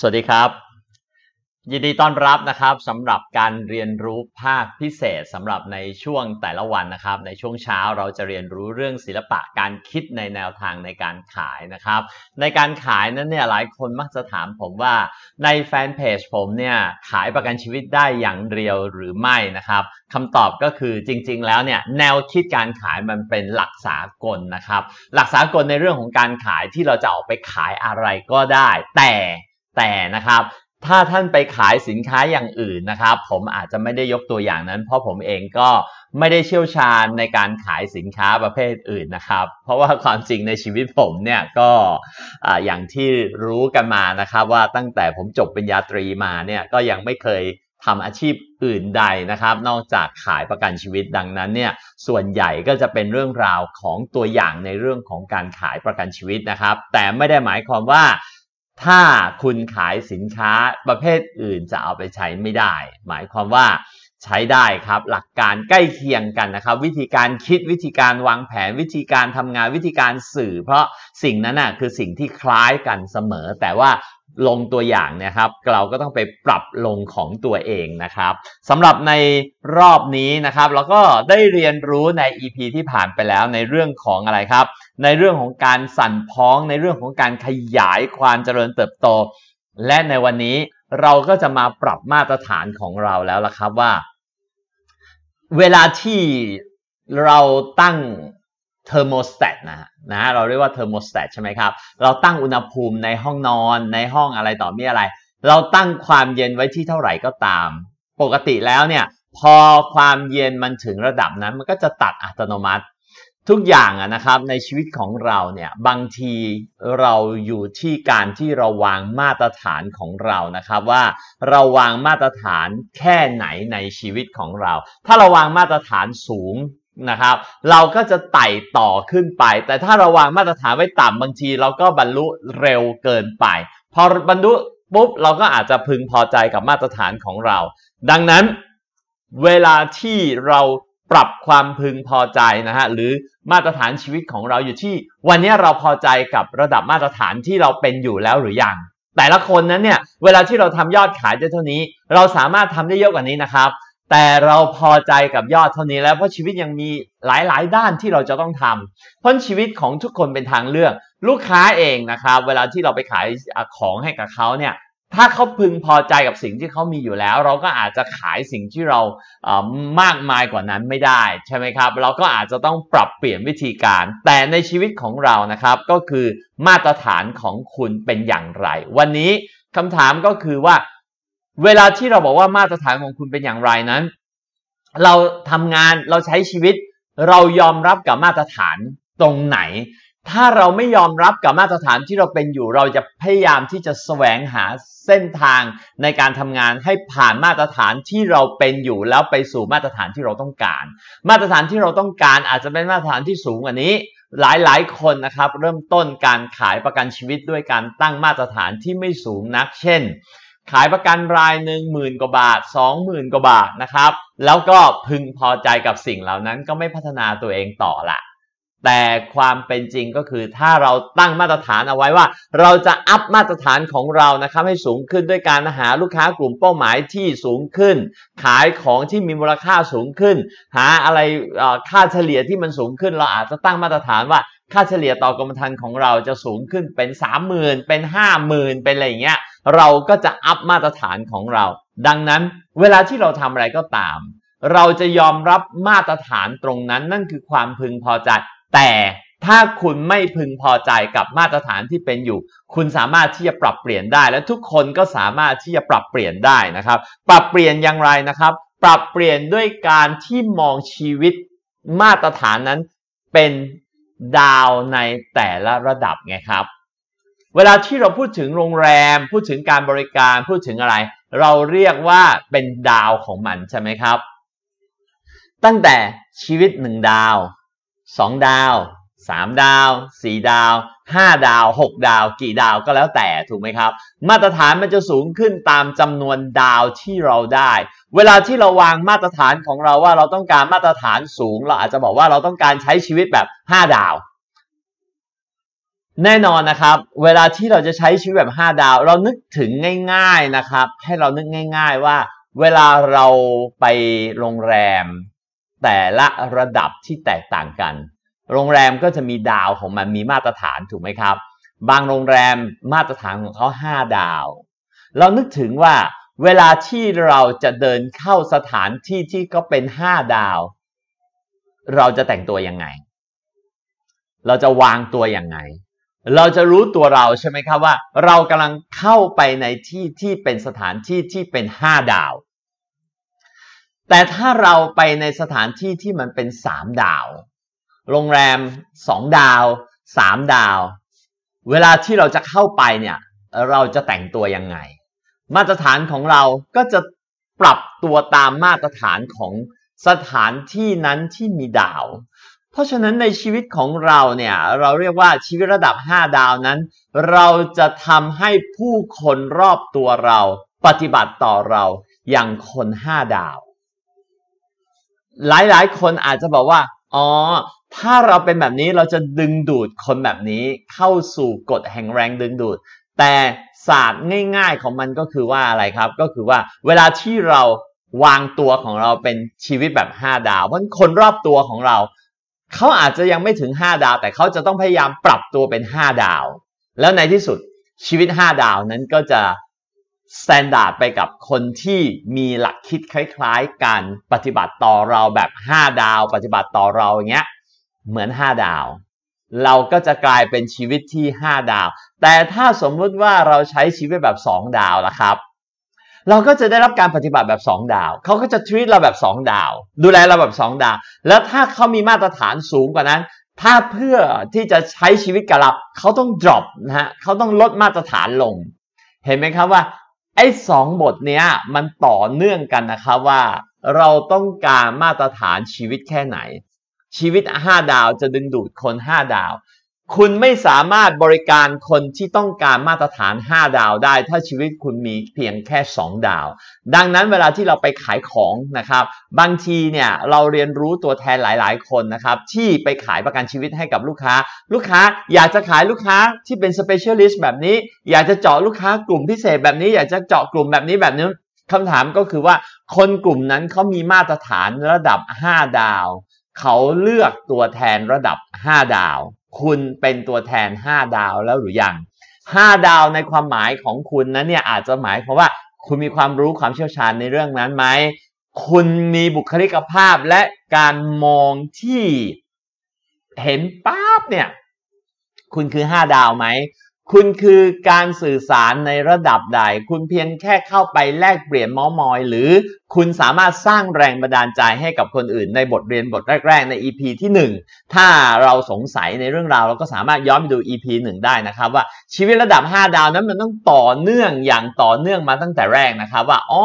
สวัสดีครับ ยินดีต้อนรับนะครับสำหรับการเรียนรู้ภาคพิเศษสำหรับในช่วงแต่ละวันนะครับ ในช่วงเช้าเราจะเรียนรู้เรื่องศิลปะการคิดในแนวทางในการขายนะครับ ในการขายนั้นเนี่ยหลายคนมักจะถามผมว่าในแฟนเพจผมเนี่ยขายประกันชีวิตได้อย่างเดียวหรือไม่นะครับคำตอบก็คือจริงๆ แล้วเนี่ยแนวคิดการขายมันเป็นหลักสากลนะครับหลักสากลในเรื่องของการขายที่เราจะออกไปขายอะไรก็ได้แต่แต่นะครับถ้าท่านไปขายสินค้าอย่างอื่นนะครับผมอาจจะไม่ได้ยกตัวอย่างนั้น เพราะผมเองก็ไม่ได้เชี่ยวชาญในการขายสินค้าประเภทอื่นนะครับเพราะว่าความจริงในชีวิตผมเนี่ยก็อย่างที่รู้กันมานะครับว่าตั้งแต่ผมจบปริญญาตรีมาเนี่ยก็ยังไม่เคยทำอาชีพอื่นใดนะครับ นอกจากขายประกันชีวิตดังนั้นเนี่ยส่วนใหญ่ก็จะเป็นเรื่องราวของตัวอย่างในเรื่องของการขายประกันชีวิตนะครับแต่ไม่ได้หมายความว่าถ้าคุณขายสินค้าประเภทอื่นจะเอาไปใช้ไม่ได้ หมายความว่าใช้ได้ครับหลักการใกล้เคียงกันนะครับ วิธีการคิดวิธีการวางแผนวิธีการทำงานวิธีการสื่อ เพราะสิ่งนั้นนะคือสิ่งที่คล้ายกันเสมอ แต่ว่าลงตัวอย่างนะครับเราก็ต้องไปปรับลงของตัวเองนะครับสำหรับในรอบนี้นะครับ เราก็ได้เรียนรู้ใน EP ที่ผ่านไปแล้วในเรื่องของอะไรครับ ในเรื่องของการสั่นพ้องในเรื่องของการขยายความเจริญเติบโต และในวันนี้เราก็จะมาปรับมาตรฐานของเราแล้วละครับว่าเวลาที่เราตั้งเทอร์โมสแตทนะนะเราเรียกว่าเทอร์โมสแตทใช่ไหมครับ เราตั้งอุณหภูมิในห้องนอนในห้องอะไรต่อมีอะไร เราตั้งความเย็นไว้ที่เท่าไหร่ก็ตาม ปกติแล้วเนี่ยพอความเย็นมันถึงระดับนั้น มันก็จะตัดอัตโนมัติ ทุกอย่างนะครับในชีวิตของเราเนี่ยบางทีเราอยู่ที่การที่เราวางมาตรฐานของเรานะครับว่า เราวางมาตรฐานแค่ไหนในชีวิตของเรา ถ้าเราวางมาตรฐานสูงนะครับเราก็จะไต่ต่อขึ้นไป แต่ถ้าเราวางมาตรฐานไว้ต่ำบางทีเราก็บรรลุเร็วเกินไป พอบรรลุปุ๊บเราก็อาจจะพึงพอใจกับมาตรฐานของเรา ดังนั้น เวลาที่เราปรับความพึงพอใจนะฮะหรือมาตรฐานชีวิตของเราอยู่ที่ วันนี้เราพอใจกับระดับมาตรฐานที่เราเป็นอยู่แล้วหรือยังแต่ละคนนั้นเนี่ยเวลาที่เราทำยอดขายได้เท่านี้ เราสามารถทำได้เยอะกว่านี้นะครับแต่เราพอใจกับยอดเท่านี้แล้วเพราะชีวิตยังมีหลาย ๆ ด้านที่เราจะต้องทำเพราะชีวิตของทุกคนเป็นทางเลือก ลูกค้าเองนะครับเวลาที่เราไปขายของให้กับเขาเนี่ยถ้าเขาพึงพอใจกับสิ่งที่เขามีอยู่แล้ว เราก็อาจจะขายสิ่งที่เรามากมายกว่านั้นไม่ได้ใช่ไหมครับ เราก็อาจจะต้องปรับเปลี่ยนวิธีการ แต่ในชีวิตของเรานะครับก็คือมาตรฐานของคุณเป็นอย่างไร วันนี้คำถามก็คือว่าเวลาที่เราบอกว่ามาตรฐานของคุณเป็นอย่างไรนั้น เราทำงาน เราใช้ชีวิต เรายอมรับกับมาตรฐานตรงไหน ถ้าเราไม่ยอมรับกับมาตรฐานที่เราเป็นอยู่ เราจะพยายามที่จะแสวงหาเส้นทางในการทำงานให้ผ่านมาตรฐานที่เราเป็นอยู่แล้วไปสู่มาตรฐานที่เราต้องการ มาตรฐานที่เราต้องการอาจจะเป็นมาตรฐานที่สูงกว่านี้ หลายๆคนนะครับ เริ่มต้นการขายประกันชีวิตด้วยการตั้งมาตรฐานที่ไม่สูงนัก เช่นขายประกันรายหนึ่งหมื่นกว่าบาทสองหมื่นกว่าบาทนะครับแล้วก็พึงพอใจกับสิ่งเหล่านั้นก็ไม่พัฒนาตัวเองต่อละแต่ความเป็นจริงก็คือถ้าเราตั้งมาตรฐานเอาไว้ว่า เราจะอัพมาตรฐานของเรานะครับให้สูงขึ้นด้วยการหาลูกค้ากลุ่มเป้าหมายที่สูงขึ้น ขายของที่มีมูลค่าสูงขึ้นหาอะไรค่าเฉลี่ยที่มันสูงขึ้นเราอาจจะตั้งมาตรฐานว่า ค่าเฉลี่ยต่อกรมธรรม์ของเราจะสูงขึ้นเป็น30,000เป็น50,000 เป็นอะไรอย่างเงี้ยเราก็จะอัพมาตรฐานของเรา ดังนั้นเวลาที่เราทำอะไรก็ตาม เราจะยอมรับมาตรฐานตรงนั้น นั่นคือความพึงพอใจ แต่ถ้าคุณไม่พึงพอใจกับมาตรฐานที่เป็นอยู่ คุณสามารถที่จะปรับเปลี่ยนได้ และทุกคนก็สามารถที่จะปรับเปลี่ยนได้นะครับ ปรับเปลี่ยนอย่างไรนะครับ ปรับเปลี่ยนด้วยการที่มองชีวิตมาตรฐานนั้น เป็นดาวในแต่ละระดับไงครับเวลาที่เราพูดถึงโรงแรมพูดถึงการบริการพูดถึงอะไร เราเรียกว่าเป็นดาวของมันใช่ไหมครับ ตั้งแต่ชีวิตหนึ่งดาวสองดาวสามดาวสี่ดาวห้าดาวหกดาว กี่ดาวก็แล้วแต่ถูกไหมครับ มาตรฐานมันจะสูงขึ้นตามจำนวนดาวที่เราได้ เวลาที่เราวางมาตรฐานของเราว่าเราต้องการมาตรฐานสูง เราอาจจะบอกว่าเราต้องการใช้ชีวิตแบบ 5 ดาวแน่นอนนะครับ เวลาที่เราจะใช้ชีวิตแบบ 5 ดาว เรานึกถึงง่าย ๆนะครับให้เรานึกง่าย ๆ ว่า เวลาเราไปโรงแรม แต่ละระดับที่แตกต่างกัน โรงแรมก็จะมีดาวของมันมีมาตรฐานถูกไหมครับ บางโรงแรมมาตรฐานของเขา5 ดาว เรานึกถึงว่า เวลาที่เราจะเดินเข้าสถานที่ที่ก็เป็น 5 ดาว เราจะแต่งตัวยังไง เราจะวางตัวยังไงเราจะรู้ตัวเราใช่ไหมครับว่า เรากำลังเข้าไปในที่ที่เป็นสถานที่ที่เป็นห้าดาว แต่ถ้าเราไปในสถานที่ที่มันเป็นสามดาว โรงแรมสองดาวสามดาว เวลาที่เราจะเข้าไปเนี่ย เราจะแต่งตัวยังไง มาตรฐานของเราก็จะปรับตัวตามมาตรฐานของสถานที่นั้นที่มีดาวเพราะฉะนั้นในชีวิตของเราเนี่ย เราเรียกว่าชีวิตระดับ 5 ดาวนั้น เราจะทำให้ผู้คนรอบตัวเราปฏิบัติต่อเราอย่างคน 5 ดาว หลาย ๆ คนอาจจะบอกว่า อ๋อ ถ้าเราเป็นแบบนี้เราจะดึงดูดคนแบบนี้เข้าสู่กฎแห่งแรงดึงดูด แต่ศาสตร์ง่าย ๆของมันก็คือว่าอะไรครับ ก็คือว่าเวลาที่เราวางตัวของเราเป็นชีวิตแบบ 5 ดาว เพราะคนรอบตัวของเราเขาอาจจะยังไม่ถึง 5 ดาวแต่เขาจะต้องพยายามปรับตัวเป็น 5 ดาว แล้วในที่สุดชีวิต 5 ดาวนั้นก็จะสแตนดาร์ดไปกับคนที่มีหลักคิดคล้ายๆกันปฏิบัติต่อเราแบบ 5 ดาว ปฏิบัติต่อเราอย่างเงี้ยเหมือน 5 ดาว เราก็จะกลายเป็นชีวิตที่ 5 ดาว แต่ถ้าสมมุติว่าเราใช้ชีวิตแบบ 2 ดาวล่ะครับเราก็จะได้รับการปฏิบัติแบบ 2ดาว เขาก็จะทวีตเราแบบ2ดาว ดูแลเราแบบ2ดาว แล้วถ้าเขามีมาตรฐานสูงกว่านั้น ถ้าเพื่อที่จะใช้ชีวิตกับเราเขาต้อง drop นะฮะเขาต้องลดมาตรฐานลง เห็นไหมครับว่าไอ้สองบทเนี้ยมันต่อเนื่องกันนะครับว่าเราต้องการมาตรฐานชีวิตแค่ไหน ชีวิต 5ดาวจะดึงดูดคน 5ดาวคุณไม่สามารถบริการคนที่ต้องการมาตรฐาน 5ดาวได้ถ้าชีวิตคุณมีเพียงแค่ 2ดาว ดังนั้นเวลาที่เราไปขายของนะครับบางทีเนี่ยเราเรียนรู้ตัวแทนหลาย ๆ คนนะครับที่ไปขายประกันชีวิตให้กับลูกค้า ลูกค้าอยากจะขายลูกค้าที่เป็น specialist แบบนี้ อยากจะเจาะลูกค้ากลุ่มพิเศษแบบนี้ อยากจะเจาะกลุ่มแบบนี้แบบนี้คำถามก็คือว่า คนกลุ่มนั้นเขามีมาตรฐานระดับ5ดาวเขาเลือกตัวแทนระดับ5ดาวคุณเป็นตัวแทน 5 ดาวแล้วหรือยัง5ดาวในความหมายของคุณนั้นเนี่ย อาจจะหมายเพราะว่าคุณมีความรู้ความเชี่ยวชาญในเรื่องนั้นไหมคุณมีบุคลิกภาพและการมองที่เห็นปั๊บเนี่ย คุณคือ 5 ดาวไหม คุณคือการสื่อสารในระดับใด คุณเพียงแค่เข้าไปแลกเปลี่ยนมอ มอยหรือคุณสามารถสร้างแรงบันดาลใจให้กับคนอื่น ในบทเรียนบทแรก ๆใน EP ที่ 1 ถ้าเราสงสัยในเรื่องราวเราก็สามารถย้อนไปดู EP 1ได้นะครับ ว่าชีวิตระดับ 5 ดาวนั้นมันต้องต่อเนื่องอย่างต่อเนื่องมาตั้งแต่แรกนะครับ ว่าอ๋อ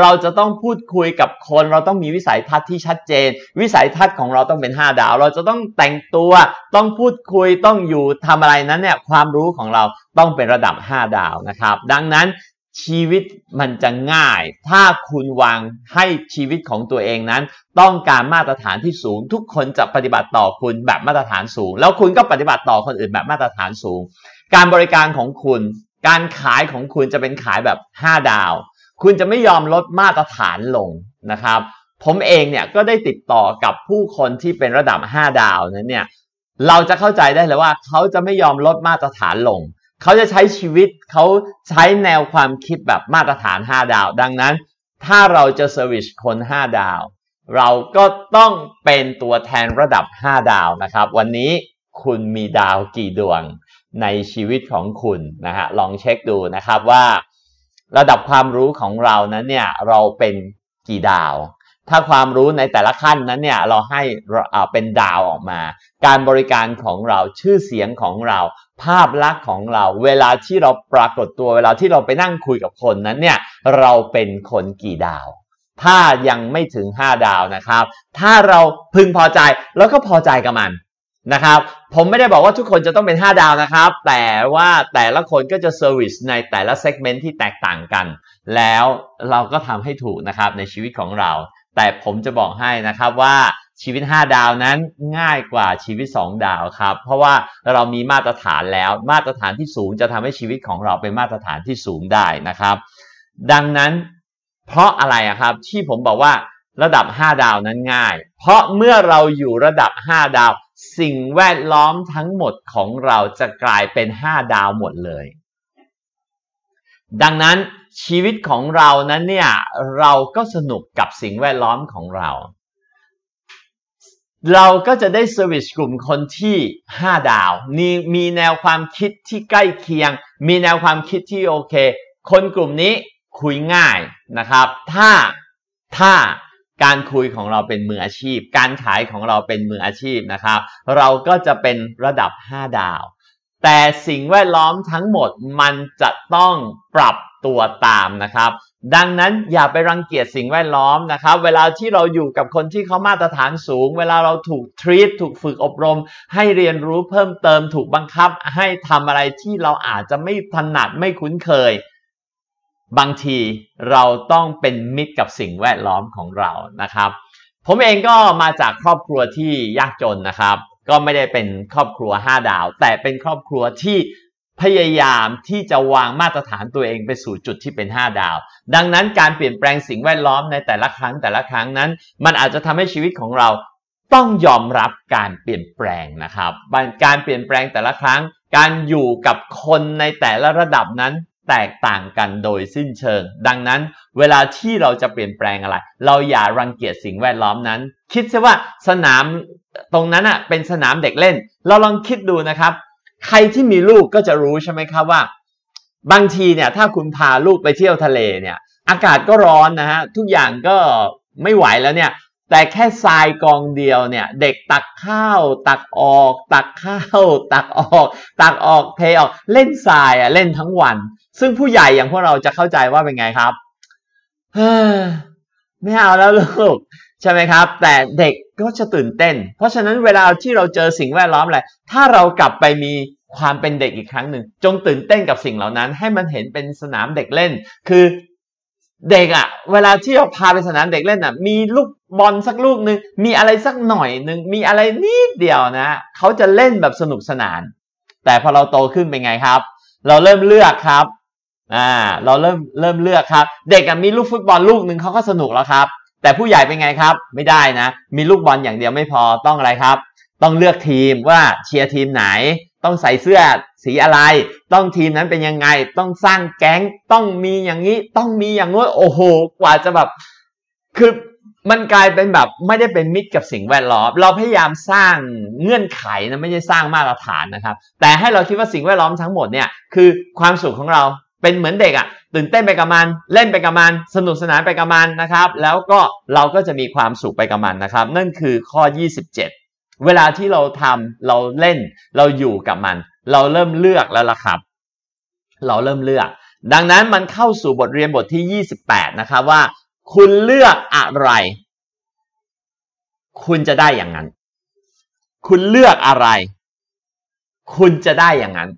เราจะต้องพูดคุยกับคน เราต้องมีวิสัยทัศน์ที่ชัดเจน วิสัยทัศน์ของเราต้องเป็น 5 ดาว เราจะต้องแต่งตัวต้องพูดคุยต้องอยู่ทำอะไรนั้นเนี่ยความรู้ของเราต้องเป็นระดับ 5 ดาวนะครับ ดังนั้นชีวิตมันจะง่ายถ้าคุณวางให้ชีวิตของตัวเองนั้นต้องการมาตรฐานที่สูงทุกคนจะปฏิบัติต่อคุณแบบมาตรฐานสูง แล้วคุณก็ปฏิบัติต่อคนอื่นแบบมาตรฐานสูง การบริการของคุณ การขายของคุณจะเป็นขายแบบ 5 ดาว คุณจะไม่ยอมลดมาตรฐานลงนะครับ ผมเองเนี่ยก็ได้ติดต่อกับผู้คนที่เป็นระดับ 5 ดาวนั้นเนี่ยเราจะเข้าใจได้เลยว่าเขาจะไม่ยอมลดมาตรฐานลงเขาจะใช้ชีวิตเขาใช้แนวความคิดแบบมาตรฐาน 5ดาว ดังนั้น ถ้าเราจะเซอร์วิสคน 5 ดาว เราก็ต้องเป็นตัวแทนระดับ 5 ดาวนะครับ วันนี้คุณมีดาวกี่ดวงในชีวิตของคุณนะฮะลองเช็คดูนะครับว่า ระดับความรู้ของเรานั้นเนี่ยเราเป็นกี่ดาวถ้าความรู้ในแต่ละขั้นนั้นเนี่ยเราให้เป็นดาวออกมา การบริการของเราชื่อเสียงของเราภาพลักษณ์ของเรา เวลาที่เราปรากฏตัวเวลาที่เราไปนั่งคุยกับคนนั้นเนี่ยเราเป็นคนกี่ดาว ถ้ายังไม่ถึง 5 ดาวนะครับ ถ้าเราพึงพอใจแล้วก็พอใจกับมันนะครับ ผมไม่ได้บอกว่าทุกคนจะต้องเป็น 5 ดาวนะครับ แต่ว่าแต่ละคนก็จะเซอร์วิสในแต่ละเซกเมนต์ที่แตกต่างกัน แล้วเราก็ทำให้ถูกนะครับในชีวิตของเราแต่ผมจะบอกให้นะครับว่าชีวิต 5 ดาวนั้นง่ายกว่าชีวิต 2 ดาวครับ เพราะว่าเรามีมาตรฐานแล้ว มาตรฐานที่สูงจะทำให้ชีวิตของเราเป็นมาตรฐานที่สูงได้นะครับ ดังนั้นเพราะอะไรครับที่ผมบอกว่าระดับ 5 ดาวนั้นง่าย เพราะเมื่อเราอยู่ระดับ 5 ดาวสิ่งแวดล้อมทั้งหมดของเราจะกลายเป็น 5 ดาวหมดเลย ดังนั้นชีวิตของเรานั้นเนี่ยเราก็สนุกกับสิ่งแวดล้อมของเรา เราก็จะได้เซอร์วิสกลุ่มคนที่ 5 ดาวมีมีแนวความคิดที่ใกล้เคียง มีแนวความคิดที่โอเค คนกลุ่มนี้คุยง่ายนะครับ ถ้าถ้าการคุยของเราเป็นมืออาชีพ การขายของเราเป็นมืออาชีพนะครับ เราก็จะเป็นระดับ 5 ดาว แต่สิ่งแวดล้อมทั้งหมดมันจะต้องปรับตัวตามนะครับดังนั้นอย่าไปรังเกียจสิ่งแวดล้อมนะครับเวลาที่เราอยู่กับคนที่เขามาตรฐานสูง เวลาเราถูกทรีตถูกฝึกอบรม ให้เรียนรู้เพิ่มเติมถูกบังคับให้ทำอะไรที่เราอาจจะไม่ถนัดไม่คุ้นเคย บางทีเราต้องเป็นมิตรกับสิ่งแวดล้อมของเรานะครับ ผมเองก็มาจากครอบครัวที่ยากจนนะครับ ก็ไม่ได้เป็นครอบครัว5ดาว แต่เป็นครอบครัวที่พยายามที่จะวางมาตรฐานตัวเองไปสู่จุดที่เป็น 5 ดาว ดังนั้นการเปลี่ยนแปลงสิ่งแวดล้อมในแต่ละครั้งแต่ละครั้งนั้น มันอาจจะทำให้ชีวิตของเรา ต้องยอมรับการเปลี่ยนแปลงนะครับ การเปลี่ยนแปลงแต่ละครั้ง การอยู่กับคนในแต่ละระดับนั้น แตกต่างกันโดยสิ้นเชิง ดังนั้น เวลาที่เราจะเปลี่ยนแปลงอะไร เราอย่ารังเกียจสิ่งแวดล้อมนั้น คิดซะว่าสนามตรงนั้นอ่ะ เป็นสนามเด็กเล่น เราลองคิดดูนะครับใครที่มีลูกก็จะรู้ใช่ไหมครับว่า บางทีเนี่ยถ้าคุณพาลูกไปเที่ยวทะเลเนี่ย อากาศก็ร้อนนะฮะทุกอย่างก็ไม่ไหวแล้วเนี่ย แต่แค่ทรายกองเดียวเนี่ย เด็กตักข้าวตักออก ตักข้าวตักออก ตักออกเทออกเล่นทรายอะเล่นทั้งวัน ซึ่งผู้ใหญ่อย่างพวกเราจะเข้าใจว่าเป็นไงครับเฮ้ไม่เอาแล้วลูกใช่ไหมครับ แต่เด็กก็จะตื่นเต้น เพราะฉะนั้นเวลาที่เราเจอสิ่งแวดล้อมอะไรถ้าเรากลับไปมีความเป็นเด็กอีกครั้งหนึ่งจงตื่นเต้นกับสิ่งเหล่านั้น ให้มันเห็นเป็นสนามเด็กเล่น คือ เด็กอะ่ะเวลาที่เราพาไปสนามเด็กเล่นอะ่ะ มีลูกบอลสักลูกหนึ่งมีอะไรสักหน่อยหนึ่งมีอะไรนิดเดียวนะเขาจะเล่นแบบสนุกสนาน แต่พอเราโตขึ้นเป็นไงครับ เราเริ่มเลือกครับ อ่า เราเริ่มเริ่มเลือกครับ เด็กอ่ะมีลูกฟุตบอลลูกหนึ่งเขาก็สนุกแล้วครับ แต่ผู้ใหญ่เป็นไงครับ ไม่ได้นะมีลูกบอลอย่างเดียวไม่พอต้องอะไรครับ ต้องเลือกทีมว่าเชียร์ทีมไหนต้องใส่เสื้อสีอะไร ต้องทีม นั้นเป็นยังไง ต้องสร้างแก๊งต้องมีอย่างนี้ ต้องมีอย่างงู้นโอ้โห กว่าจะแบบ คือมันกลายเป็นแบบไม่ได้เป็นมิตรกับสิ่งแวดล้อม เราพยายามสร้างเงื่อนไขนะ ไม่ใช่สร้างมาตรฐานนะครับ แต่ให้เราคิดว่าสิ่งแวดล้อมทั้งหมดเนี่ย คือความสุขของเรา เป็นเหมือนเด็กอะ่ะ ตื่นเต้นไปกับมัน เล่นไปกับมัน สนุกสนานไปกับมันนะครับ แล้วก็เราก็จะมีความสุขไปกับมันนะครับ นั่นคือข้อ 27เวลาที่เราทำเราเล่น เราอยู่กับมัน เราเริ่มเลือกแล้วล่ะครับ เราเริ่มเลือก ดังนั้นมันเข้าสู่บทเรียนบทที่ 28 นะครับว่า คุณเลือกอะไร คุณจะได้อย่างนั้น คุณเลือกอะไร คุณจะได้อย่างนั้น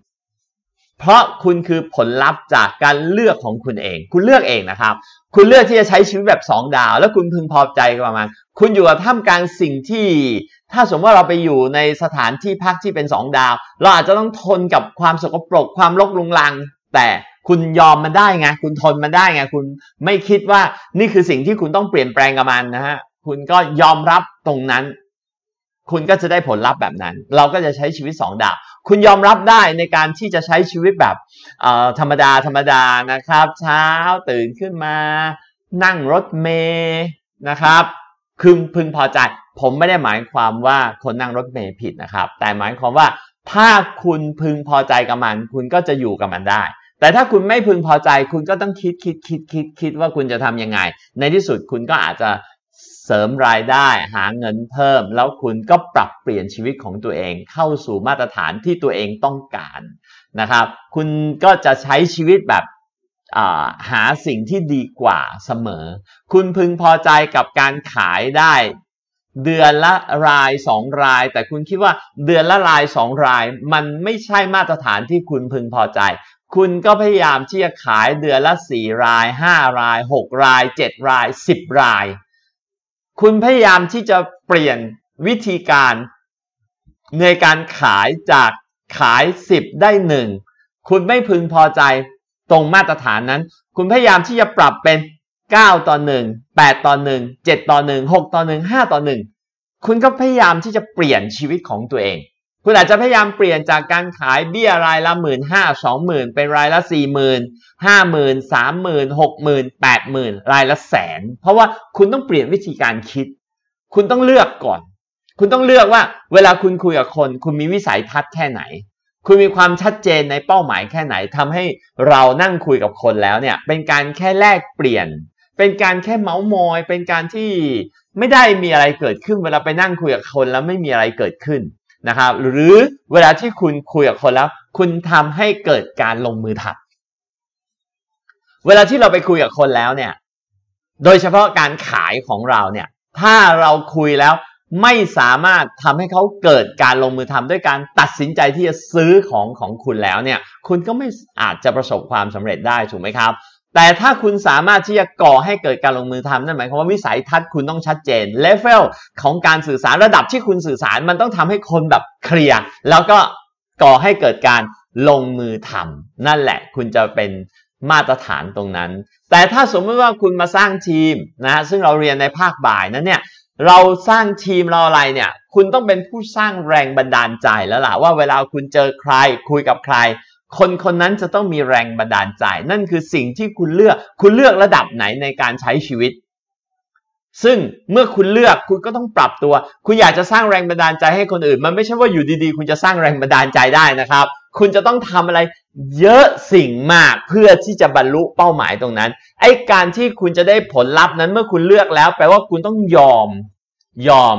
เพราะคุณคือผลลัพธ์จากการเลือกของคุณเอง คุณเลือกเองนะครับ คุณเลือกที่จะใช้ชีวิตแบบ 2 ดาว แล้วคุณพึงพอใจประมาณคุณอยู่กับท่ามกลางสิ่งที่ ถ้าสมมติว่าเราไปอยู่ในสถานที่พักที่เป็น 2 ดาว เราอาจจะต้องทนกับความสกปรก ความรกรุงรัง แต่คุณยอมมันได้ไง คุณทนมันได้ไง คุณไม่คิดว่า นี่คือสิ่งที่คุณต้องเปลี่ยนแปลงกับมันนะฮะ คุณก็ยอมรับตรงนั้นคุณก็จะได้ผลลัพธ์แบบนั้น เราก็จะใช้ชีวิต 2ดาบคุณยอมรับได้ในการที่จะใช้ชีวิตแบบธรรมดา ธรรมดานะครับ เช้าตื่นขึ้นมา นั่งรถเมย์นะครับคืงพึงพอใจ ผมไม่ได้หมายความว่าคนนั่งรถเมย์ผิดนะครับ แต่หมายความว่า ถ้าคุณพึงพอใจกับมัน คุณก็จะอยู่กับมันได้ แต่ถ้าคุณไม่พึงพอใจ คุณก็ต้องคิดคิดคิดคิดคิดว่าคุณจะทํำยังไง ในที่สุดคุณก็อาจจะเสริมรายได้หาเงินเพิ่ม แล้วคุณก็ปรับเปลี่ยนชีวิตของตัวเองเข้าสู่มาตรฐานที่ตัวเองต้องการ นะครับ คุณก็จะใช้ชีวิตแบบหาสิ่งที่ดีกว่าเสมอ คุณพึงพอใจกับการขายได้เดือนละรายสองราย แต่คุณคิดว่าเดือนละรายสองราย มันไม่ใช่มาตรฐานที่คุณพึงพอใจ คุณก็พยายามที่จะขายเดือนละสี่รายห้ารายหกรายเจ็ดรายสิบรายคุณพยายามที่จะเปลี่ยนวิธีการ ในการขายจากขาย 10 ได้1คุณไม่พึงพอใจ ตรงมาตรฐานนั้น คุณพยายามที่จะปรับเป็น 9ต่อ1 8ต่อ1 7 ต่อ1 6ต่อ1 5ต่อ1คุณก็พยายามที่จะเปลี่ยนชีวิตของตัวเองคุณอาจจะพยายามเปลี่ยนจากการขายเบี้ยรายละหมื่นห้า สองหมื่นเป็นรายละสี่หมื่นห้าหมื่นสามหมื่นหกหมื่นแปดหมื่นรายละแสนเพราะว่าคุณต้องเปลี่ยนวิธีการคิด คุณต้องเลือกก่อน คุณต้องเลือกว่าเวลาคุณคุยกับคน คุณมีวิสัยทัศน์แค่ไหน คุณมีความชัดเจนในเป้าหมายแค่ไหนทำให้เรานั่งคุยกับคนแล้วเนี่ยเป็นการแค่แลกเปลี่ยน เป็นการแค่เมาส์มอย เป็นการที่ไม่ได้มีอะไรเกิดขึ้น เวลาไปนั่งคุยกับคนแล้วไม่มีอะไรเกิดขึ้นนะครับหรือเวลาที่คุณคุยกับคนแล้ว คุณทำให้เกิดการลงมือทำเวลาที่เราไปคุยกับคนแล้วเนี่ยโดยเฉพาะการขายของเราเนี่ยถ้าเราคุยแล้วไม่สามารถทำให้เขาเกิดการลงมือทำด้วยการตัดสินใจที่จะซื้อของของคุณแล้วเนี่ยคุณก็ไม่อาจจะประสบความสำเร็จได้ถูกไหมครับแต่ถ้าคุณสามารถที่จะก่อให้เกิดการลงมือทำนั่นหมายความว่าวิสัยทัศน์คุณต้องชัดเจนเลเวลของการสื่อสารระดับที่คุณสื่อสารมันต้องทำให้คนแบบเคลียร์แล้วก็ก่อให้เกิดการลงมือทำนั่นแหละคุณจะเป็นมาตรฐานตรงนั้น แต่ถ้าสมมติว่าคุณมาสร้างทีมนะซึ่งเราเรียนในภาคบ่ายนั้นเนี่ยเราสร้างทีมเราอะไรเนี่ยคุณต้องเป็นผู้สร้างแรงบันดาลใจ แล้วล่ะว่าเวลาคุณเจอใคร คุยกับใครคนคนนั้นจะต้องมีแรงบันดาลใจ นั่นคือสิ่งที่คุณเลือก คุณเลือกระดับไหนในการใช้ชีวิต ซึ่งเมื่อคุณเลือกคุณก็ต้องปรับตัว คุณอยากจะสร้างแรงบันดาลใจให้คนอื่น มันไม่ใช่ว่าอยู่ดีๆ คุณจะสร้างแรงบันดาลใจได้นะครับ คุณจะต้องทำอะไรเยอะสิ่งมากเพื่อที่จะบรรลุเป้าหมายตรงนั้น ไอ้การที่คุณจะได้ผลลัพธ์นั้นเมื่อคุณเลือกแล้ว แปลว่าคุณต้องยอม ยอม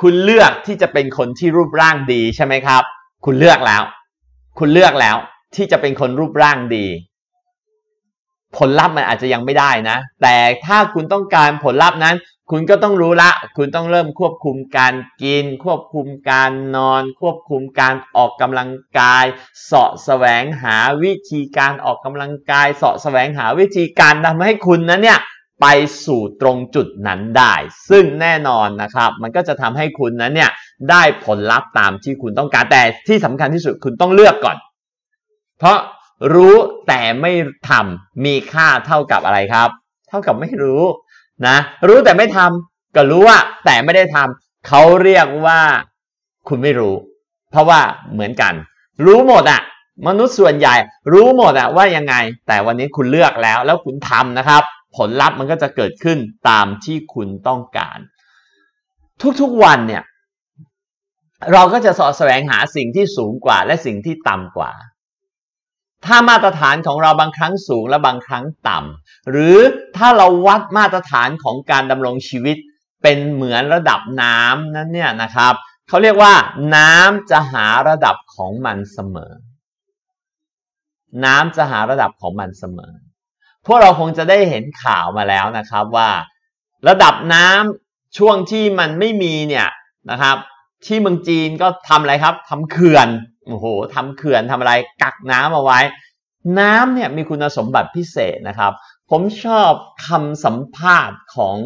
คุณเลือกที่จะเป็นคนที่รูปร่างดีใช่ไหมครับ คุณเลือกแล้ว คุณเลือกแล้วที่จะเป็นคนรูปร่างดี ผลลัพธ์มันอาจจะยังไม่ได้นะ แต่ถ้าคุณต้องการผลลัพธ์นั้น คุณก็ต้องรู้ละ คุณต้องเริ่มควบคุมการกิน ควบคุมการนอน ควบคุมการออกกำลังกายเสาะแสวงหาวิธีการออกกำลังกายเสาะแสวงหาวิธีการทำให้คุณนั้นเนี่ยไปสู่ตรงจุดนั้นได้ ซึ่งแน่นอนนะครับ มันก็จะทำให้คุณนั้นเนี่ยได้ผลลัพธ์ตามที่คุณต้องการ แต่ที่สำคัญที่สุดคุณต้องเลือกก่อนเพราะรู้แต่ไม่ทำมีค่าเท่ากับอะไรครับ เท่ากับไม่รู้นะ รู้แต่ไม่ทำก็รู้ว่า แต่ไม่ได้ทำเขาเรียกว่าคุณไม่รู้ เพราะว่าเหมือนกัน รู้หมดอะมนุษย์ส่วนใหญ่ รู้หมดอะว่ายังไง แต่วันนี้คุณเลือกแล้ว แล้วคุณทำนะครับ ผลลัพธ์มันก็จะเกิดขึ้นตามที่คุณต้องการ ทุกๆวันเนี่ย เราก็จะสอแสวงหาสิ่งที่สูงกว่า และสิ่งที่ต่ำกว่าถ้ามาตรฐานของเราบางครั้งสูงและบางครั้งต่ำ หรือถ้าเราวัดมาตรฐานของการดำรงชีวิตเป็นเหมือนระดับน้ำนั้นเนี่ยนะครับเขาเรียกว่า น้ำจะหาระดับของมันเสมอ น้ำจะหาระดับของมันเสมอ พวกเราคงจะได้เห็นข่าวมาแล้วนะครับว่า ระดับน้ำช่วงที่มันไม่มีเนี่ยนะครับ ที่เมืองจีนก็ทำอะไรครับทำเขื่อนโอ้โหทำเขื่อนทำอะไร กักน้ำเอาไว้ น้ำเนี่ยมีคุณสมบัติพิเศษนะครับ ผมชอบคำสัมภาษณ์ของ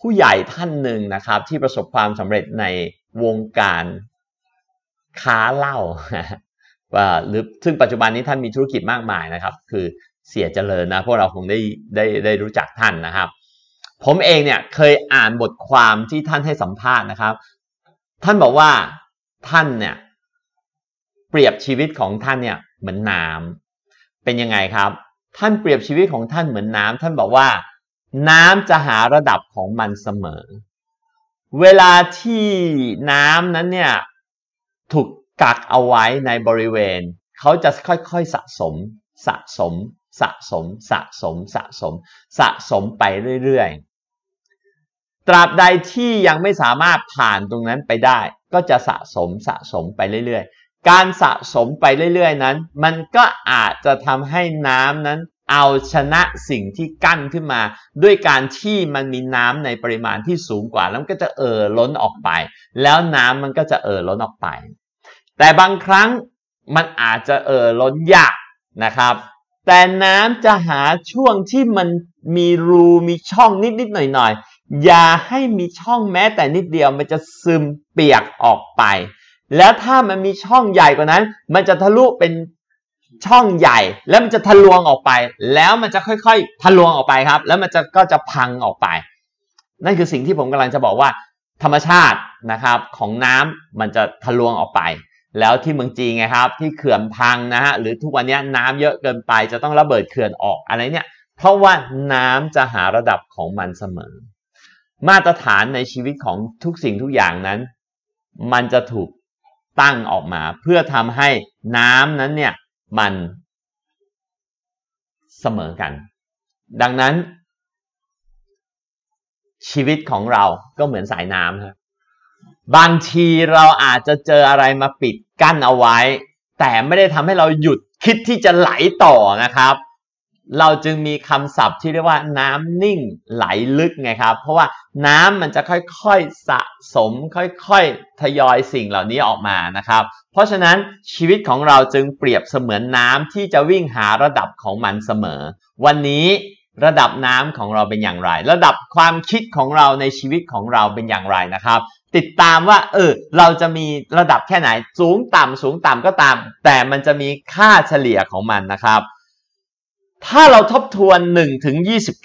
ผู้ใหญ่ท่านหนึ่งนะครับ ที่ประสบความสำเร็จในวงการค้าเหล้าว่า หรือ ซึ่งปัจจุบันนี้ท่านมีธุรกิจมากมายนะครับ คือเสียเจริญนะพวกเราคงได้ได้ได้รู้จักท่านนะครับ ผมเองเนี่ยเคยอ่านบทความที่ท่านให้สัมภาษณ์นะครับ ท่านบอกว่าท่านเนี่ยเปรียบชีวิตของท่านเนี่ยเหมือนน้ำเป็นยังไงครับ ท่านเปรียบชีวิตของท่านเหมือนน้ำท่านบอกว่า น้ำจะหาระดับของมันเสมอ เวลาที่น้ำนั้นเนี่ยถูกกักเอาไว้ในบริเวณเขาจะค่อยๆสะสม สะสม สะสม สะสมสะสม สะสมไปเรื่อยๆตราบใดที่ยังไม่สามารถผ่านตรงนั้นไปได้ ก็จะสะสมสะสมไปเรื่อยการสะสมไปเรื่อย ๆ นั้น มันก็อาจจะทำให้น้ำนั้นเอาชนะสิ่งที่กั้นขึ้นมา ด้วยการที่มันมีน้ำในปริมาณที่สูงกว่า แล้วก็จะเอ่อล้นออกไป แล้วน้ำมันก็จะเอ่อล้นออกไป แต่บางครั้งมันอาจจะเอ่อล้นยากนะครับ แต่น้ำจะหาช่วงที่มันมีรูมีช่องนิด ๆ หน่อย ๆ อย่าให้มีช่องแม้แต่นิดเดียวมันจะซึมเปียกออกไปแล้วถ้ามันมีช่องใหญ่กว่านั้น มันจะทะลุเป็นช่องใหญ่ แล้วมันจะทะลวงออกไป แล้วมันจะค่อยๆ ทะลวงออกไปครับ แล้วมันจะก็จะพังออกไป นั่นคือสิ่งที่ผมกำลังจะบอกว่า ธรรมชาตินะครับของน้ำมันจะทะลวงออกไป แล้วที่เมืองจีนไงครับ ที่เขื่อนพังนะฮะ หรือทุกวันนี้น้ำเยอะเกินไป จะต้องระเบิดเขื่อนออกอะไรเนี่ย เพราะว่าน้ำจะหาระดับของมันเสมอ มาตรฐานในชีวิตของทุกสิ่งทุกอย่างนั้น มันจะถูกตั้งออกมาเพื่อทำให้น้ำนั้นเนี่ยมันเสมอกัน ดังนั้น ชีวิตของเราก็เหมือนสายน้ำครับบางทีเราอาจจะเจออะไรมาปิดกั้นเอาไว้ แต่ไม่ได้ทำให้เราหยุดคิดที่จะไหลต่อนะครับเราจึงมีคำศัพท์ที่เรียกว่าน้ำนิ่ง ไหลลึกไงครับ เพราะว่าน้ำมันจะค่อย ๆ สะสม ค่อยๆ ทยอยสิ่งเหล่านี้ออกมานะครับ เพราะฉะนั้นชีวิตของเราจึงเปรียบเสมือนน้ำที่จะวิ่งหาระดับของมันเสมอ วันนี้ระดับน้ำของเราเป็นอย่างไร ระดับความคิดของเราในชีวิตของเราเป็นอย่างไรนะครับ ติดตามว่าเออเราจะมีระดับแค่ไหนสูงต่ำสูงต่ำก็ตาม แต่มันจะมีค่าเฉลี่ยของมันนะครับถ้าเราทบทวน1ถึง 29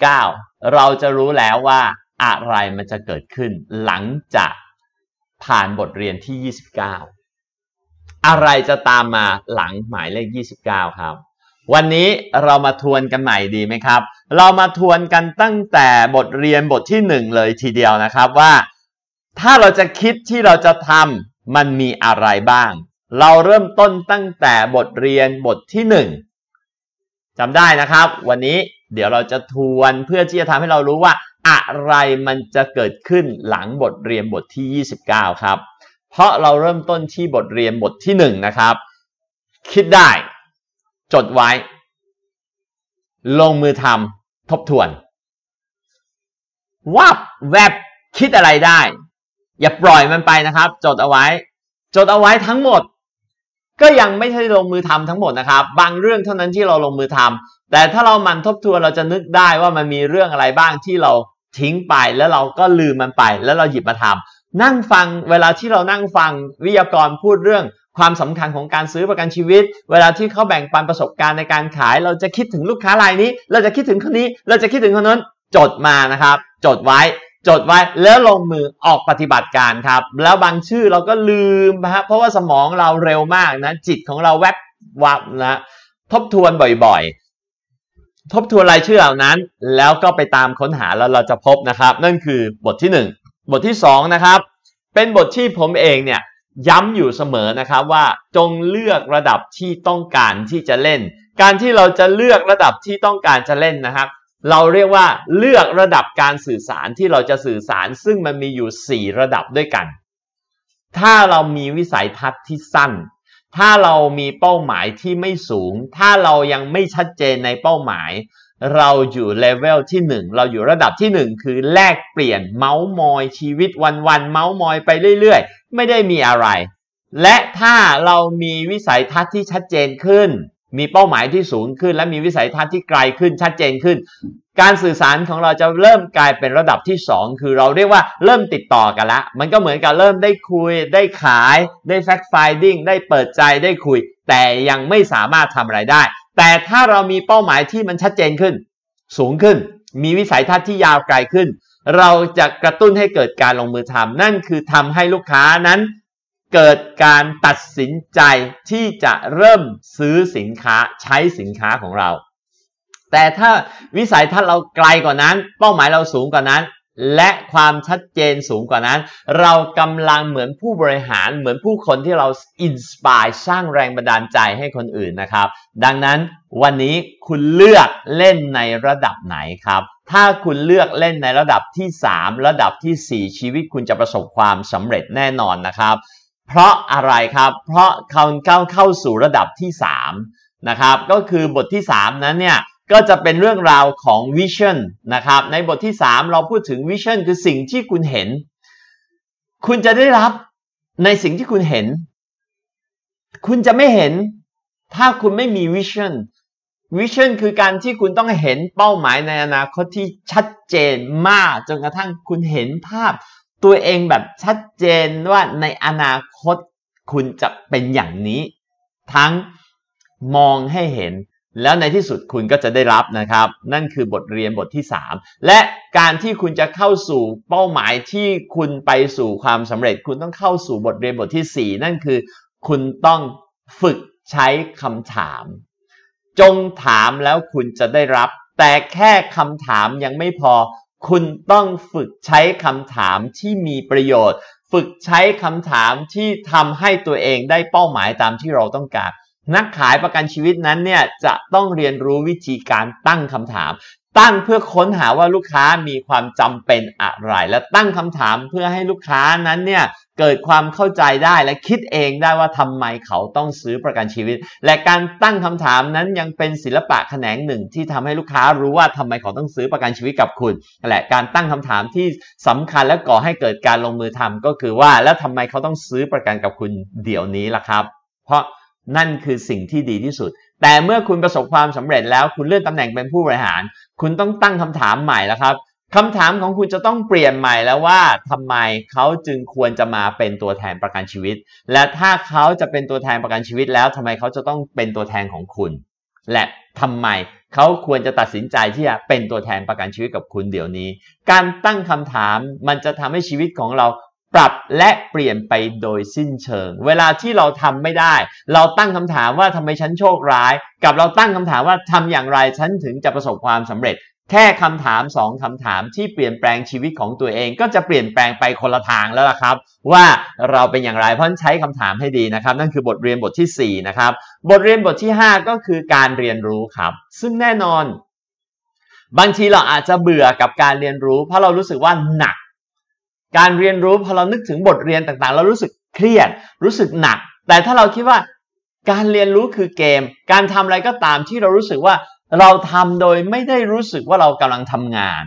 เราจะรู้แล้วว่าอะไรมันจะเกิดขึ้นหลังจากผ่านบทเรียนที่ 29 อะไรจะตามมาหลังหมายเลข29 ครับ วันนี้เรามาทวนกันใหม่ดีไหมครับ เรามาทวนกันตั้งแต่บทเรียนบทที่ 1 เลยทีเดียวนะครับว่า ถ้าเราจะคิดที่เราจะทำมันมีอะไรบ้าง เราเริ่มต้นตั้งแต่บทเรียนบทที่ 1จำได้นะครับ วันนี้เดี๋ยวเราจะทวนเพื่อที่จะทำให้เรารู้ว่า อะไรมันจะเกิดขึ้นหลังบทเรียนบทที่ 29 ครับ เพราะเราเริ่มต้นที่บทเรียนบทที่ 1 นะครับ คิดได้ จดไว้ ลงมือทำทบทวนวับแวบคิดอะไรได้ อย่าปล่อยมันไปนะครับ จดเอาไว้ จดเอาไว้ทั้งหมดก็ยังไม่ใช่ลงมือทำทั้งหมดนะครับ บางเรื่องเท่านั้นที่เราลงมือทำ แต่ถ้าเรามันทบทวนเราจะนึกได้ว่ามันมีเรื่องอะไรบ้างที่เราทิ้งไปแล้วเราก็ลืมมันไป แล้วเราหยิบมาทำนั่งฟังเวลาที่เรานั่งฟังวิทยากร พูดเรื่อง ความสำคัญของการซื้อประกันชีวิต เวลาที่เขาแบ่งปันประสบการณ์ในการขาย เราจะคิดถึงลูกค้ารายนี้ เราจะคิดถึงคนนี้ เราจะคิดถึงคนนั้นจดมานะครับจดไว้จดไว้แล้วลงมือออกปฏิบัติการครับ แล้วบางชื่อเราก็ลืมฮะเพราะว่าสมองเราเร็วมากนะ จิตของเราแวบวับนะ ทบทวนบ่อยๆ ทบทวนรายชื่อเหล่านั้น แล้วก็ไปตามค้นหาแล้วเราจะพบนะครับ นั่นคือบทที่ 1 บทที่ 2 นะครับ เป็นบทที่ผมเองเนี่ยย้ำอยู่เสมอนะครับว่าจงเลือกระดับที่ต้องการที่จะเล่น การที่เราจะเลือกระดับที่ต้องการจะเล่นนะครับเราเรียกว่าเลือกระดับการสื่อสารที่เราจะสื่อสารซึ่งมันมีอยู่ 4 ระดับด้วยกัน ถ้าเรามีวิสัยทัศน์ที่สั้น ถ้าเรามีเป้าหมายที่ไม่สูง ถ้าเรายังไม่ชัดเจนในเป้าหมาย เราอยู่เลเวลที่ 1 เราอยู่ระดับที่ 1 คือแลกเปลี่ยนเมาส์มอยชีวิตวันๆเมาส์มอยไปเรื่อยๆ ไม่ได้มีอะไร และถ้าเรามีวิสัยทัศน์ที่ชัดเจนขึ้นมีเป้าหมายที่สูงขึ้น และมีวิสัยทัศน์ที่ไกลขึ้นชัดเจนขึ้น การสื่อสารของเราจะเริ่มกลายเป็นระดับที่ 2 คือเราเรียกว่าเริ่มติดต่อกันละ มันก็เหมือนกับเริ่มได้คุยได้ขายได้แฟกซ์ไฟดิ้งได้เปิดใจได้คุย แต่ยังไม่สามารถทำอะไรได้ แต่ถ้าเรามีเป้าหมายที่มันชัดเจนขึ้น สูงขึ้น มีวิสัยทัศน์ที่ยาวไกลขึ้น เราจะกระตุ้นให้เกิดการลงมือทำ นั่นคือทำให้ลูกค้านั้นเกิดการตัดสินใจที่จะเริ่มซื้อสินค้าใช้สินค้าของเรา แต่ถ้าวิสัยทัศน์เราไกลกว่านั้น เป้าหมายเราสูงกว่านั้น และความชัดเจนสูงกว่านั้น เรากำลังเหมือนผู้บริหาร เหมือนผู้คนที่เราอินสปายสร้างแรงบันดาลใจให้คนอื่นนะครับ ดังนั้นวันนี้คุณเลือกเล่นในระดับไหนครับ ถ้าคุณเลือกเล่นในระดับที่ 3 ระดับที่ 4 ชีวิตคุณจะประสบความสำเร็จแน่นอนนะครับเพราะอะไรครับ เพราะเขาเข้าเข้าสู่ระดับที่3นะครับ ก็คือบทที่ 3 นั้นเนี่ย ก็จะเป็นเรื่องราวของวิชั่นนะครับ ในบทที่ 3 เราพูดถึงวิชั่นคือสิ่งที่คุณเห็น คุณจะได้รับในสิ่งที่คุณเห็น คุณจะไม่เห็นถ้าคุณไม่มีวิชั่น วิชั่นคือการที่คุณต้องเห็นเป้าหมายในอนาคตที่ชัดเจนมากจนกระทั่งคุณเห็นภาพัวเองแบบชัดเจนว่าในอนาคตคุณจะเป็นอย่างนี้ ทั้งมองให้เห็นแล้วในที่สุดคุณก็จะได้รับนะครับ นั่นคือบทเรียนบทที่ 3 และการที่คุณจะเข้าสู่เป้าหมายที่คุณไปสู่ความสำเร็จ คุณต้องเข้าสู่บทเรียนบทที่ 4 นั่นคือคุณต้องฝึกใช้คำถาม จงถามแล้วคุณจะได้รับ แต่แค่คำถามยังไม่พอคุณต้องฝึกใช้คำถามที่มีประโยชน์ ฝึกใช้คำถามที่ทำให้ตัวเองได้เป้าหมายตามที่เราต้องการ นักขายประกันชีวิตนั้นเนี่ยจะต้องเรียนรู้วิธีการตั้งคำถามตั้งเพื่อค้นหาว่าลูกค้ามีความจำเป็นอะไรและตั้งคำถามเพื่อให้ลูกค้านั้นเนี่ยเกิดความเข้าใจได้และคิดเองได้ว่าทำไมเขาต้องซื้อประกันชีวิต และการตั้งคำถามนั้นยังเป็นศิลปะแขนงหนึ่งที่ทำให้ลูกค้ารู้ว่าทำไมเขาต้องซื้อประกันชีวิตกับคุณและการตั้งคำถามที่สำคัญและก่อให้เกิดการลงมือทำก็คือว่าแล้วทำไมเขาต้องซื้อประกันกับคุณเดี๋ยวนี้ล่ะครับ เพราะนั่นคือสิ่งที่ดีที่สุดแต่เมื่อคุณประสบความสำเร็จแล้วคุณเลื่อนตำแหน่งเป็นผู้บริหาร คุณต้องตั้งคำถามใหม่แล้วครับคำถามของคุณจะต้องเปลี่ยนใหม่แล้วว่า ทำไมเขาจึงควรจะมาเป็นตัวแทนประกันชีวิต และถ้าเขาจะเป็นตัวแทนประกันชีวิต แล้วทำไมเขาจะต้องเป็นตัวแทนของคุณ และทำไมเขาควรจะตัดสินใจที่จะเป็นตัวแทนประกันชีวิตกับคุณเดี๋ยวนี้ การตั้งคำถามมันจะทำให้ชีวิตของเราปรับและเปลี่ยนไปโดยสิ้นเชิง เวลาที่เราทำไม่ได้ เราตั้งคำถามว่าทำไมฉันโชคร้าย กับเราตั้งคำถามว่าทำอย่างไรฉันถึงจะประสบความสำเร็จ แค่คำถามสองคำถามที่เปลี่ยนแปลงชีวิตของตัวเอง ก็จะเปลี่ยนแปลงไปคนละทางแล้วล่ะครับ ว่าเราเป็นอย่างไรเพราะใช้คำถามให้ดีนะครับ นั่นคือบทเรียนบทที่ 4 นะครับบทเรียนบทที่ 5 ก็คือการเรียนรู้ครับ ซึ่งแน่นอนบางทีเราอาจจะเบื่อกับการเรียนรู้ เพราะเรารู้สึกว่าหนักการเรียนรู้พอเรานึกถึงบทเรียนต่างๆ เรารู้สึกเครียด รู้สึกหนัก แต่ถ้าเราคิดว่าการเรียนรู้คือเกม การทำอะไรก็ตามที่เรารู้สึกว่าเราทำโดยไม่ได้รู้สึกว่าเรากำลังทำงาน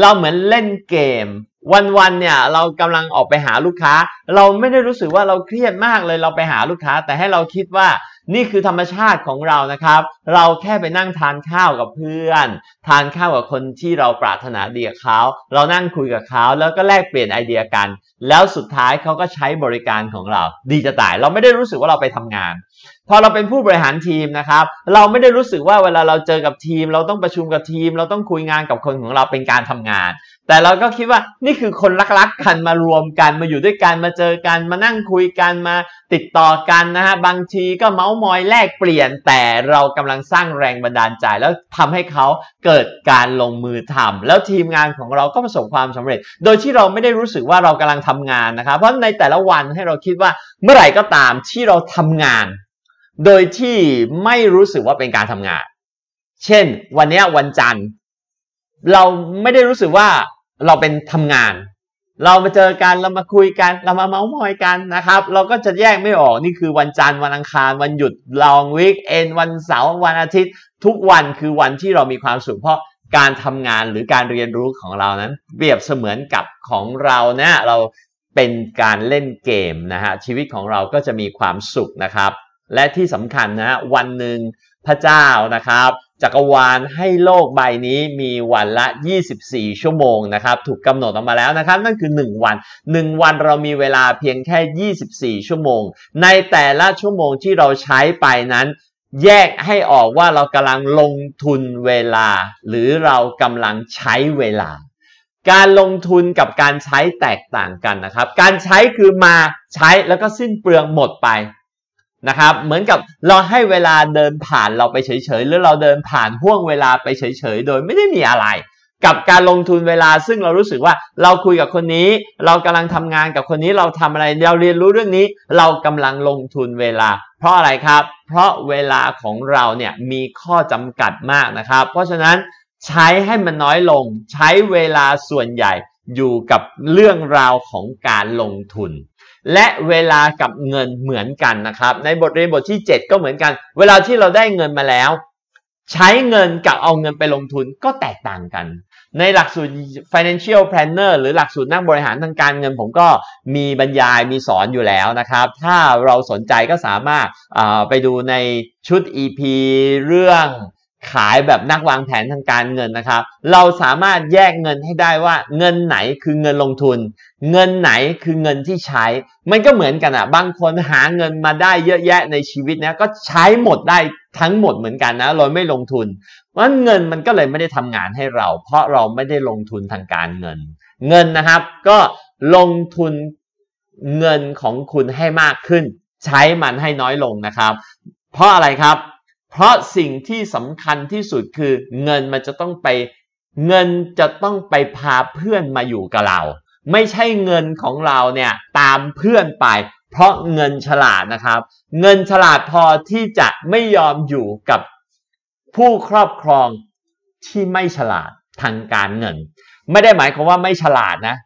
เราเหมือนเล่นเกม วันๆเนี่ยเรากำลังออกไปหาลูกค้า เราไม่ได้รู้สึกว่าเราเครียดมากเลยเราไปหาลูกค้า แต่ให้เราคิดว่านี่คือธรรมชาติของเรานะครับ เราแค่ไปนั่งทานข้าวกับเพื่อน ทานข้าวกับคนที่เราปรารถนาดีกับเขา เรานั่งคุยกับเขาแล้วก็แลกเปลี่ยนไอเดียกัน แล้วสุดท้ายเขาก็ใช้บริการของเรา ดีจะตาย เราไม่ได้รู้สึกว่าเราไปทำงานพอเราเป็นผู้บริหารทีมนะครับ เราไม่ได้รู้สึกว่าเวลาเราเจอกับทีม เราต้องประชุมกับทีม เราต้องคุยงานกับคนของเราเป็นการทำงาน แต่เราก็คิดว่านี่คือคนรักๆกันมารวมกัน มาอยู่ด้วยกันมาเจอกันมานั่งคุยกันมาติดต่อกันนะฮะบางทีก็เมาส์มอยแลกเปลี่ยน แต่เรากำลังสร้างแรงบันดาลใจ แล้วทำให้เขาเกิดการลงมือทำ แล้วทีมงานของเราก็ประสบความสำเร็จ โดยที่เราไม่ได้รู้สึกว่าเรากำลังทำงานนะครับเพราะในแต่ละวันให้เราคิดว่าเมื่อไหร่ก็ตามที่เราทำงานโดยที่ไม่รู้สึกว่าเป็นการทำงาน เช่นวันนี้วันจันทร์ เราไม่ได้รู้สึกว่าเราเป็นทำงาน เรามาเจอกันเรามาคุยกันเรามาเมาส์มอยกันนะครับ เราก็จะแยกไม่ออกนี่คือวันจันทร์วันอังคารวันหยุด ลองวิกเอน วันเสาร์วันอาทิตย์ ทุกวันคือวันที่เรามีความสุขเพราะการทำงานหรือการเรียนรู้ของเรานั้นเปรียบเสมือนกับของเรานะเราเป็นการเล่นเกมนะฮะชีวิตของเราก็จะมีความสุขนะครับและที่สำคัญนะวันหนึ่งพระเจ้านะครับจักรวาลให้โลกใบนี้มีวันละ 24 ชั่วโมงนะครับถูกกำหนดออกมาแล้วนะครับ นั่นคือ 1 วัน 1 วันเรามีเวลาเพียงแค่ 24 ชั่วโมง ในแต่ละชั่วโมงที่เราใช้ไปนั้น แยกให้ออกว่าเรากำลังลงทุนเวลา หรือเรากำลังใช้เวลา การลงทุนกับการใช้แตกต่างกันนะครับ การใช้คือมาใช้แล้วก็สิ้นเปลืองหมดไปนะครับเหมือนกับเราให้เวลาเดินผ่านเราไปเฉยๆ หรือเราเดินผ่านห่วงเวลาไปเฉยๆโดยไม่ได้มีอะไร กับการลงทุนเวลาซึ่งเรารู้สึกว่าเราคุยกับคนนี้ เรากำลังทำงานกับคนนี้เราทำอะไรเราเรียนรู้เรื่องนี้เรากำลังลงทุนเวลา เพราะอะไรครับเพราะเวลาของเราเนี่ยมีข้อจำกัดมากนะครับ เพราะฉะนั้นใช้ให้มันน้อยลงใช้เวลาส่วนใหญ่อยู่กับเรื่องราวของการลงทุนและเวลากับเงินเหมือนกันนะครับ ในบทเรียนบทที่ 7 ก็เหมือนกัน เวลาที่เราได้เงินมาแล้ว ใช้เงินกับเอาเงินไปลงทุนก็แตกต่างกัน ในหลักสูตร financial planner หรือหลักสูตรนักบริหารทางการเงินผมก็มีบรรยายมีสอนอยู่แล้วนะครับ ถ้าเราสนใจก็สามารถไปดูในชุด EP เรื่องขายแบบนักวางแผนทางการเงินนะครับ เราสามารถแยกเงินให้ได้ว่าเงินไหนคือเงินลงทุน เงินไหนคือเงินที่ใช้ มันก็เหมือนกันอะบางคนหาเงินมาได้เยอะแยะในชีวิตนะก็ใช้หมดได้ทั้งหมดเหมือนกันนะ เราไม่ลงทุนเพราะเงินมันก็เลยไม่ได้ทำงานให้เรา เพราะเราไม่ได้ลงทุนทางการเงิน เงินนะครับก็ลงทุนเงินของคุณให้มากขึ้น ใช้มันให้น้อยลงนะครับ เพราะอะไรครับเพราะสิ่งที่สำคัญที่สุดคือเงินมันจะต้องไป เงินจะต้องไปพาเพื่อนมาอยู่กับเรา ไม่ใช่เงินของเราเนี่ยตามเพื่อนไปเพราะเงินฉลาดนะครับ เงินฉลาดพอที่จะไม่ยอมอยู่กับผู้ครอบครองที่ไม่ฉลาดทางการเงิน ไม่ได้หมายความว่าไม่ฉลาดนะ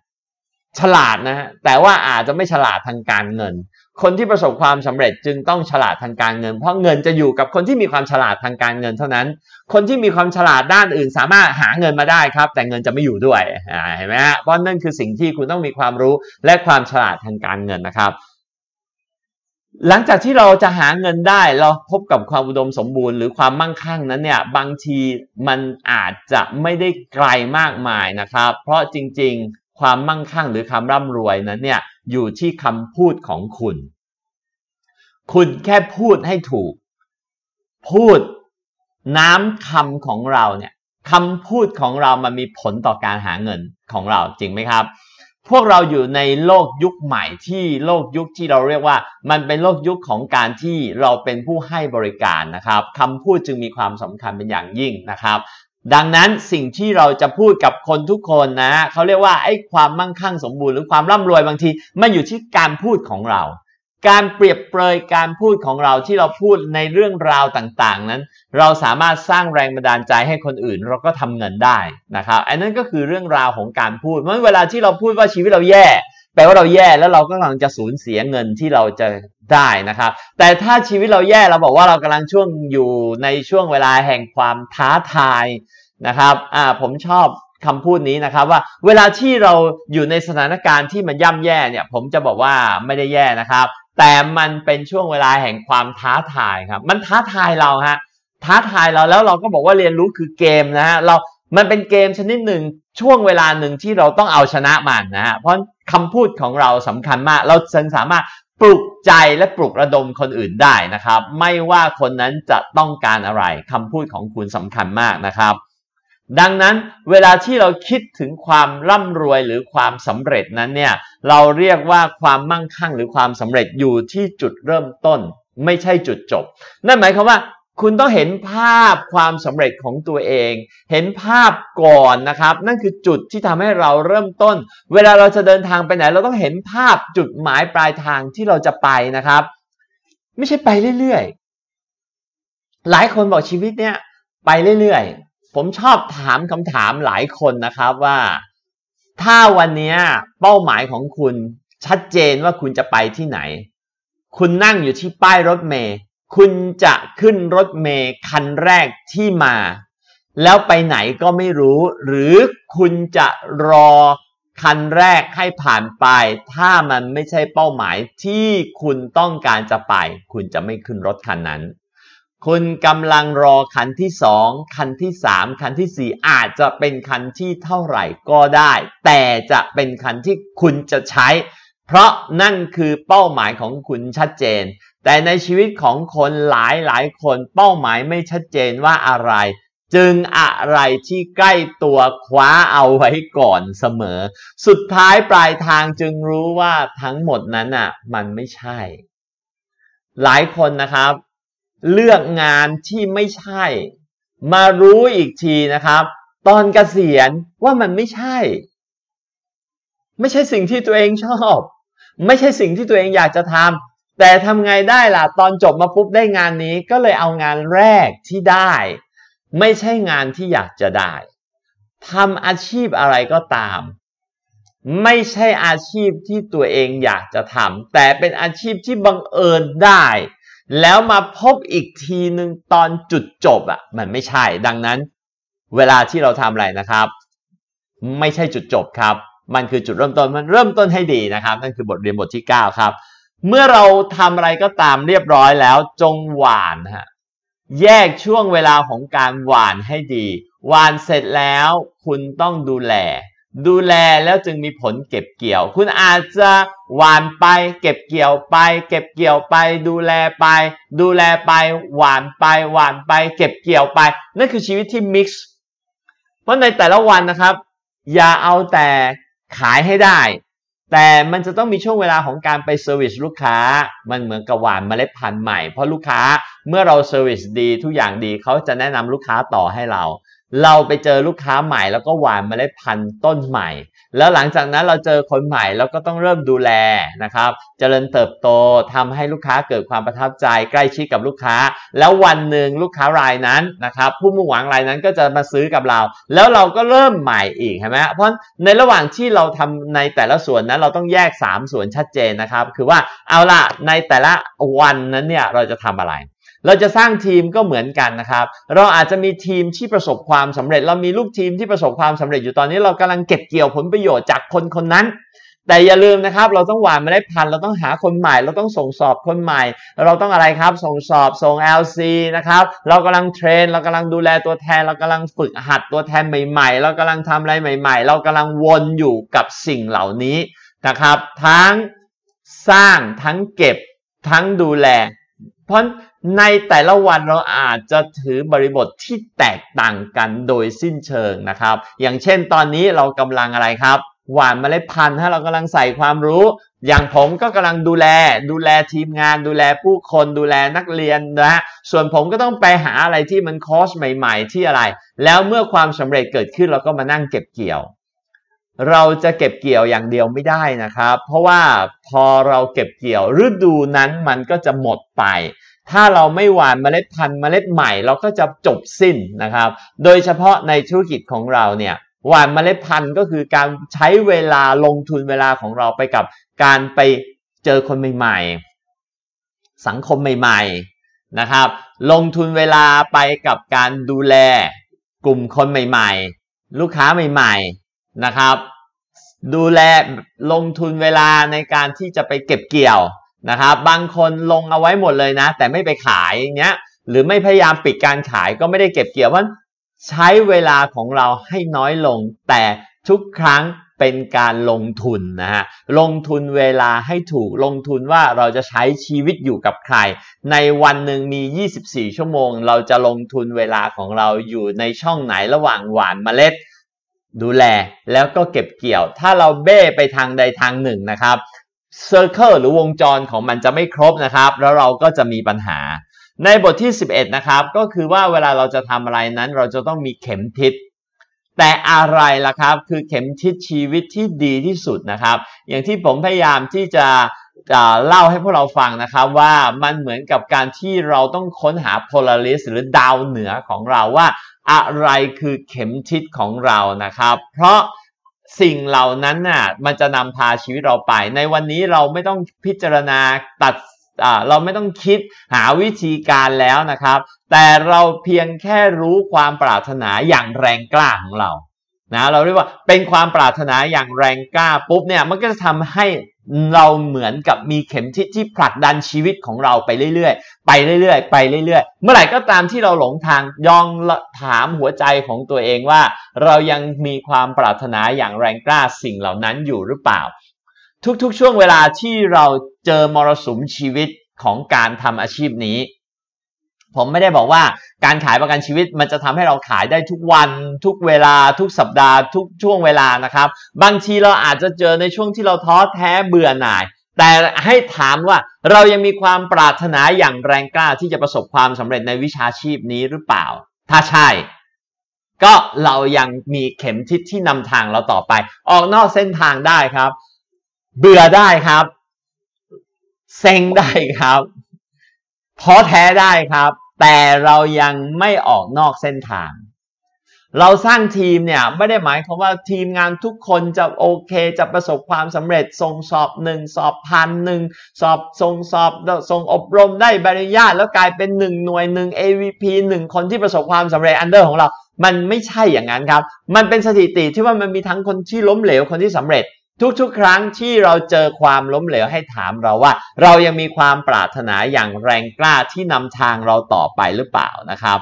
ฉลาดนะฮะแต่ว่าอาจจะไม่ฉลาดทางการเงินคนที่ประสบความสำเร็จจึงต้องฉลาดทางการเงิน เพราะเงินจะอยู่กับคนที่มีความฉลาดทางการเงินเท่านั้น คนที่มีความฉลาดด้านอื่นสามารถหาเงินมาได้ครับ แต่เงินจะไม่อยู่ด้วยเห็นไหมฮะเพราะนั่นคือสิ่งที่คุณต้องมีความรู้และความฉลาดทางการเงินนะครับ หลังจากที่เราจะหาเงินได้เราพบกับความอุดมสมบูรณ์หรือความมั่งคั่งนั้นเนี่ยบางทีมันอาจจะไม่ได้ไกลมากมายนะครับ เพราะจริง ๆความมั่งคั่งหรือความร่ำรวยนั้นเนี่ยอยู่ที่คำพูดของคุณ คุณแค่พูดให้ถูก พูด น้ำคำของเราเนี่ยคำพูดของเรามันมีผลต่อการหาเงินของเราจริงไหมครับ พวกเราอยู่ในโลกยุคใหม่ที่โลกยุคที่เราเรียกว่า มันเป็นโลกยุคของการที่เราเป็นผู้ให้บริการนะครับคำพูดจึงมีความสำคัญเป็นอย่างยิ่งนะครับดังนั้นสิ่งที่เราจะพูดกับคนทุกคนนะเขาเรียกว่าไอ้ความมั่งคั่งสมบูรณ์หรือความร่ำรวยบางทีมันอยู่ที่การพูดของเรา การเปรียบเปรยการพูดของเราที่เราพูดในเรื่องราวต่างๆ นั้น เราสามารถสร้างแรงบันดาลใจให้คนอื่นเราก็ทำเงินได้นะครับอันนั้นก็คือเรื่องราวของการพูดเมื่อเวลาที่เราพูดว่าชีวิตเราแย่แปลว่าเราแย่แล้วเรากกำลังจะสูญเสียเงินที่เราจะได้นะครับ แต่ถ้าชีวิตเราแย่เราบอกว่าเรากำลังช่วงอยู่ในช่วงเวลาแห่งความท้าทายนะครับอ่าผมชอบคำพูดนี้นะครับว่าเวลาที่เราอยู่ในสถานการณ์ที่มันย่ำแย่เนี่ยผมจะบอกว่าไม่ได้แย่นะครับ แต่มันเป็นช่วงเวลาแห่งความท้าทายครับ มันท้าทายเราฮะท้าทายเราแล้วเราก็บอกว่าเรียนรู้คือเกมนะฮะเรา มันเป็นเกมชนิดหนึ่งช่วงเวลาหนึ่งที่เราต้องเอาชนะมันนะฮะเพราะคำพูดของเราสำคัญมาก เราจึงสามารถปลุกใจและปลุกระดมคนอื่นได้นะครับ ไม่ว่าคนนั้นจะต้องการอะไรคำพูดของคุณสำคัญมากนะครับ ดังนั้นเวลาที่เราคิดถึงความร่ำรวยหรือความสำเร็จนั้นเนี่ยเราเรียกว่าความมั่งคั่งหรือความสำเร็จอยู่ที่จุดเริ่มต้นไม่ใช่จุดจบ นั่นหมายความว่าคุณต้องเห็นภาพความสำเร็จของตัวเอง เห็นภาพก่อนนะครับ นั่นคือจุดที่ทำให้เราเริ่มต้น เวลาเราจะเดินทางไปไหน เราต้องเห็นภาพจุดหมายปลายทางที่เราจะไปนะครับ ไม่ใช่ไปเรื่อยๆ หลายคนบอกชีวิตเนี้ยไปเรื่อยๆ ผมชอบถามคำถามหลายคนนะครับว่า ถ้าวันนี้เป้าหมายของคุณ ชัดเจนว่าคุณจะไปที่ไหน คุณนั่งอยู่ที่ป้ายรถเมล์คุณจะขึ้นรถเมย์คันแรกที่มา แล้วไปไหนก็ไม่รู้ หรือคุณจะรอคันแรกให้ผ่านไป ถ้ามันไม่ใช่เป้าหมายที่คุณต้องการจะไป คุณจะไม่ขึ้นรถคันนั้นคุณกำลังรอคันที่สองคันที่สามคันที่สี่อาจจะเป็นคันที่เท่าไหร่ก็ได้ แต่จะเป็นคันที่คุณจะใช้ เพราะนั่นคือเป้าหมายของคุณชัดเจนแต่ในชีวิตของคนหลายหลายคนเป้าหมายไม่ชัดเจนว่าอะไร จึงอะไรที่ใกล้ตัวคว้าเอาไว้ก่อนเสมอ สุดท้ายปลายทางจึงรู้ว่าทั้งหมดนั้นอ่ะมันไม่ใช่ หลายคนนะครับ เลือกงานที่ไม่ใช่ มารู้อีกทีนะครับ ตอนเกษียณว่ามันไม่ใช่ ไม่ใช่สิ่งที่ตัวเองชอบ ไม่ใช่สิ่งที่ตัวเองอยากจะทำแต่ทำไงได้ล่ะตอนจบมาปุ๊บได้งานนี้ก็เลยเอางานแรกที่ได้ ไม่ใช่งานที่อยากจะได้ทำอาชีพอะไรก็ตาม ไม่ใช่อาชีพที่ตัวเองอยากจะทำแต่เป็นอาชีพที่บังเอิญได้ แล้วมาพบอีกทีหนึ่งตอนจุดจบอะ่ะมันไม่ใช่ดังนั้น เวลาที่เราทำอะไรนะครับ ไม่ใช่จุดจบครับ มันคือจุดเริ่มต้น มันเริ่มต้นให้ดีนะครับนั่นคือบทเรียนบทที่ 9 ครับเมื่อเราทำอะไรก็ตามเรียบร้อยแล้วจงหวานฮะแยกช่วงเวลาของการหวานให้ดี หวานเสร็จแล้วคุณต้องดูแล ดูแลแล้วจึงมีผลเก็บเกี่ยว คุณอาจจะหวานไปเก็บเกี่ยวไป เก็บเกี่ยวไป ดูแลไป ดูแลไป หวานไป หวานไป เก็บเกี่ยวไป นั่นคือชีวิตที่มิกซ์เพราะในแต่ละวันนะครับ อย่าเอาแต่ขายให้ได้แต่มันจะต้องมีช่วงเวลาของการไปเซอร์วิสลูกค้า มันเหมือนกับหวานเมล็ดพันธุ์ใหม่เพราะลูกค้าเมื่อเราเซอร์วิสดีทุกอย่างดีเขาจะแนะนำลูกค้าต่อให้เราเราไปเจอลูกค้าใหม่แล้วก็หวานเมล็ดพันธุ์ต้นใหม่ แล้วหลังจากนั้นเราเจอคนใหม่แล้วก็ต้องเริ่มดูแลนะครับจเจริญเติบโตทำให้ลูกค้าเกิดความประทับใจ ใกล้ชิดกับลูกค้า แล้ววันหนึ่งลูกค้ารายนั้นนะครับ ผู้มุ่งหวังรายนั้นก็จะมาซื้อกับเรา แล้วเราก็เริ่มใหม่อีกใช่ไหมเพราะในระหว่างที่เราทำในแต่ละส่วนนั้นเราต้องแยก 3 ส่วนชัดเจนนะครับ คือว่าเอาล่ะในแต่ละวันนั้นเนี่ยเราจะทำอะไรเราจะสร้างทีมก็เหมือนกันนะครับ เราอาจจะมีทีมที่ประสบความสำเร็จ เรามีลูกทีมที่ประสบความสำเร็จอยู่ตอนนี้เรากำลังเก็บเกี่ยวผลประโยชน์จากคนคนนั้น แต่อย่าลืมนะครับเราต้องหวานไม่ได้พันเราต้องหาคนใหม่เราต้องส่งสอบคนใหม่ เราต้องอะไรครับส่งสอบส่ง LC นะครับเรากำลังเทรน เรากำลังดูแลตัวแทน เรากำลังฝึกหัดตัวแทนใหม่ ๆ เรากำลังทำอะไรใหม่ ๆ เรากำลังวนอยู่กับสิ่งเหล่านี้นะครับทั้งสร้างทั้งเก็บทั้งดูแลเพราะในแต่ละวันเราอาจจะถือบริบทที่แตกต่างกันโดยสิ้นเชิงนะครับ อย่างเช่น ตอนนี้เรากำลังอะไรครับ หวานเมล็ดพันธุ์ถ้าเรากำลังใส่ความรู้ อย่างผมก็กำลังดูแลดูแลทีมงาน ดูแลผู้คนดูแลนักเรียนนะฮะส่วนผมก็ต้องไปหาอะไรที่มันคอสใหม่ๆที่อะไร แล้วเมื่อความสำเร็จเกิดขึ้นเราก็มานั่งเก็บเกี่ยว เราจะเก็บเกี่ยวอย่างเดียวไม่ได้นะครับ เพราะว่าพอเราเก็บเกี่ยว ฤดูนั้นมันก็จะหมดไปถ้าเราไม่หว่านเมล็ดพันธุ์เมล็ดใหม่ เราก็จะจบสิ้นนะครับ โดยเฉพาะในธุรกิจของเราเนี่ยหว่านเมล็ดพันธุ์ก็คือการใช้เวลาลงทุนเวลาของเราไปกับ การไปเจอคนใหม่ๆ สังคมใหม่ๆนะครับ ลงทุนเวลาไปกับการดูแลกลุ่มคนใหม่ๆ ลูกค้าใหม่ๆนะครับ ดูแลลงทุนเวลาในการที่จะไปเก็บเกี่ยวนะครับบางคนลงเอาไว้หมดเลยนะ แต่ไม่ไปขายเงี้ยหรือไม่พยายามปิดการขายก็ไม่ได้เก็บเกี่ยวว่าใช้เวลาของเราให้น้อยลง แต่ทุกครั้งเป็นการลงทุนนะฮะลงทุนเวลาให้ถูกลงทุนว่าเราจะใช้ชีวิตอยู่กับใคร ในวันหนึ่งมี 24 ชั่วโมง เราจะลงทุนเวลาของเราอยู่ในช่องไหนระหว่างหวานเมล็ด ดูแลแล้วก็เก็บเกี่ยว ถ้าเราเบ้ไปทางใดทางหนึ่งนะครับเซอร์เคิลหรือวงจรของมันจะไม่ครบนะครับ แล้วเราก็จะมีปัญหา ในบทที่ 11 นะครับ ก็คือว่าเวลาเราจะทำอะไรนั้น เราจะต้องมีเข็มทิศแต่อะไรล่ะครับคือเข็มทิศชีวิตที่ดีที่สุดนะครับ อย่างที่ผมพยายามที่จะเล่าให้พวกเราฟังนะครับ ว่ามันเหมือนกับการที่เราต้องค้นหาโพลาริสหรือดาวเหนือของเราว่าอะไรคือเข็มทิศของเรานะครับ เพราะสิ่งเหล่านั้นน่ะมันจะนำพาชีวิตเราไป ในวันนี้เราไม่ต้องพิจารณาตัดเราไม่ต้องคิดหาวิธีการแล้วนะครับ แต่เราเพียงแค่รู้ความปรารถนาอย่างแรงกล้าของเรา นะ เราเรียกว่าเป็นความปรารถนาอย่างแรงกล้าปุ๊บเนี่ยมันก็จะทำให้เราเหมือนกับมีเข็มทิศที่ผลักดันชีวิตของเราไปเรื่อยๆ ไปเรื่อยๆ ไปเรื่อย ๆ เมื่อไหร่ก็ตามที่เราหลงทางยองถามหัวใจของตัวเองว่า เรายังมีความปรารถนาอย่างแรงกล้าสิ่งเหล่านั้นอยู่หรือเปล่า ทุกๆช่วงเวลาที่เราเจอมรสุมชีวิตของการทำอาชีพนี้ผมไม่ได้บอกว่าการขายประกันชีวิตมันจะทำให้เราขายได้ทุกวัน ทุกเวลา ทุกสัปดาห์ ทุกช่วงเวลานะครับ บางทีเราอาจจะเจอในช่วงที่เราท้อแท้เบื่อหน่าย แต่ให้ถามว่าเรายังมีความปรารถนาอย่างแรงกล้าที่จะประสบความสำเร็จในวิชาชีพนี้หรือเปล่า ถ้าใช่ ก็เรายังมีเข็มทิศที่นำทางเราต่อไป ออกนอกเส้นทางได้ครับ เบื่อได้ครับเซ็งได้ครับท้อแท้ได้ครับแต่เรายังไม่ออกนอกเส้นทาง เราสร้างทีมเนี่ยไม่ได้หมายความว่าทีมงานทุกคนจะโอเค จะประสบความสำเร็จส่งสอบหนึ่งสอบพันหนึ่งสอบส่งสอบส่งอบรมได้ใบอนุญาตแล้วกลายเป็นหนึ่งหน่วยหนึ่ง AVP หนึ่งคนที่ประสบความสำเร็จอันเดอร์ของเรา มันไม่ใช่อย่างนั้นครับ มันเป็นสถิติที่ว่ามันมีทั้งคนที่ล้มเหลวคนที่สำเร็จทุก ๆ ครั้งที่เราเจอความล้มเหลวให้ถามเราว่า เรายังมีความปรารถนาอย่างแรงกล้าที่นำทางเราต่อไปหรือเปล่านะครับ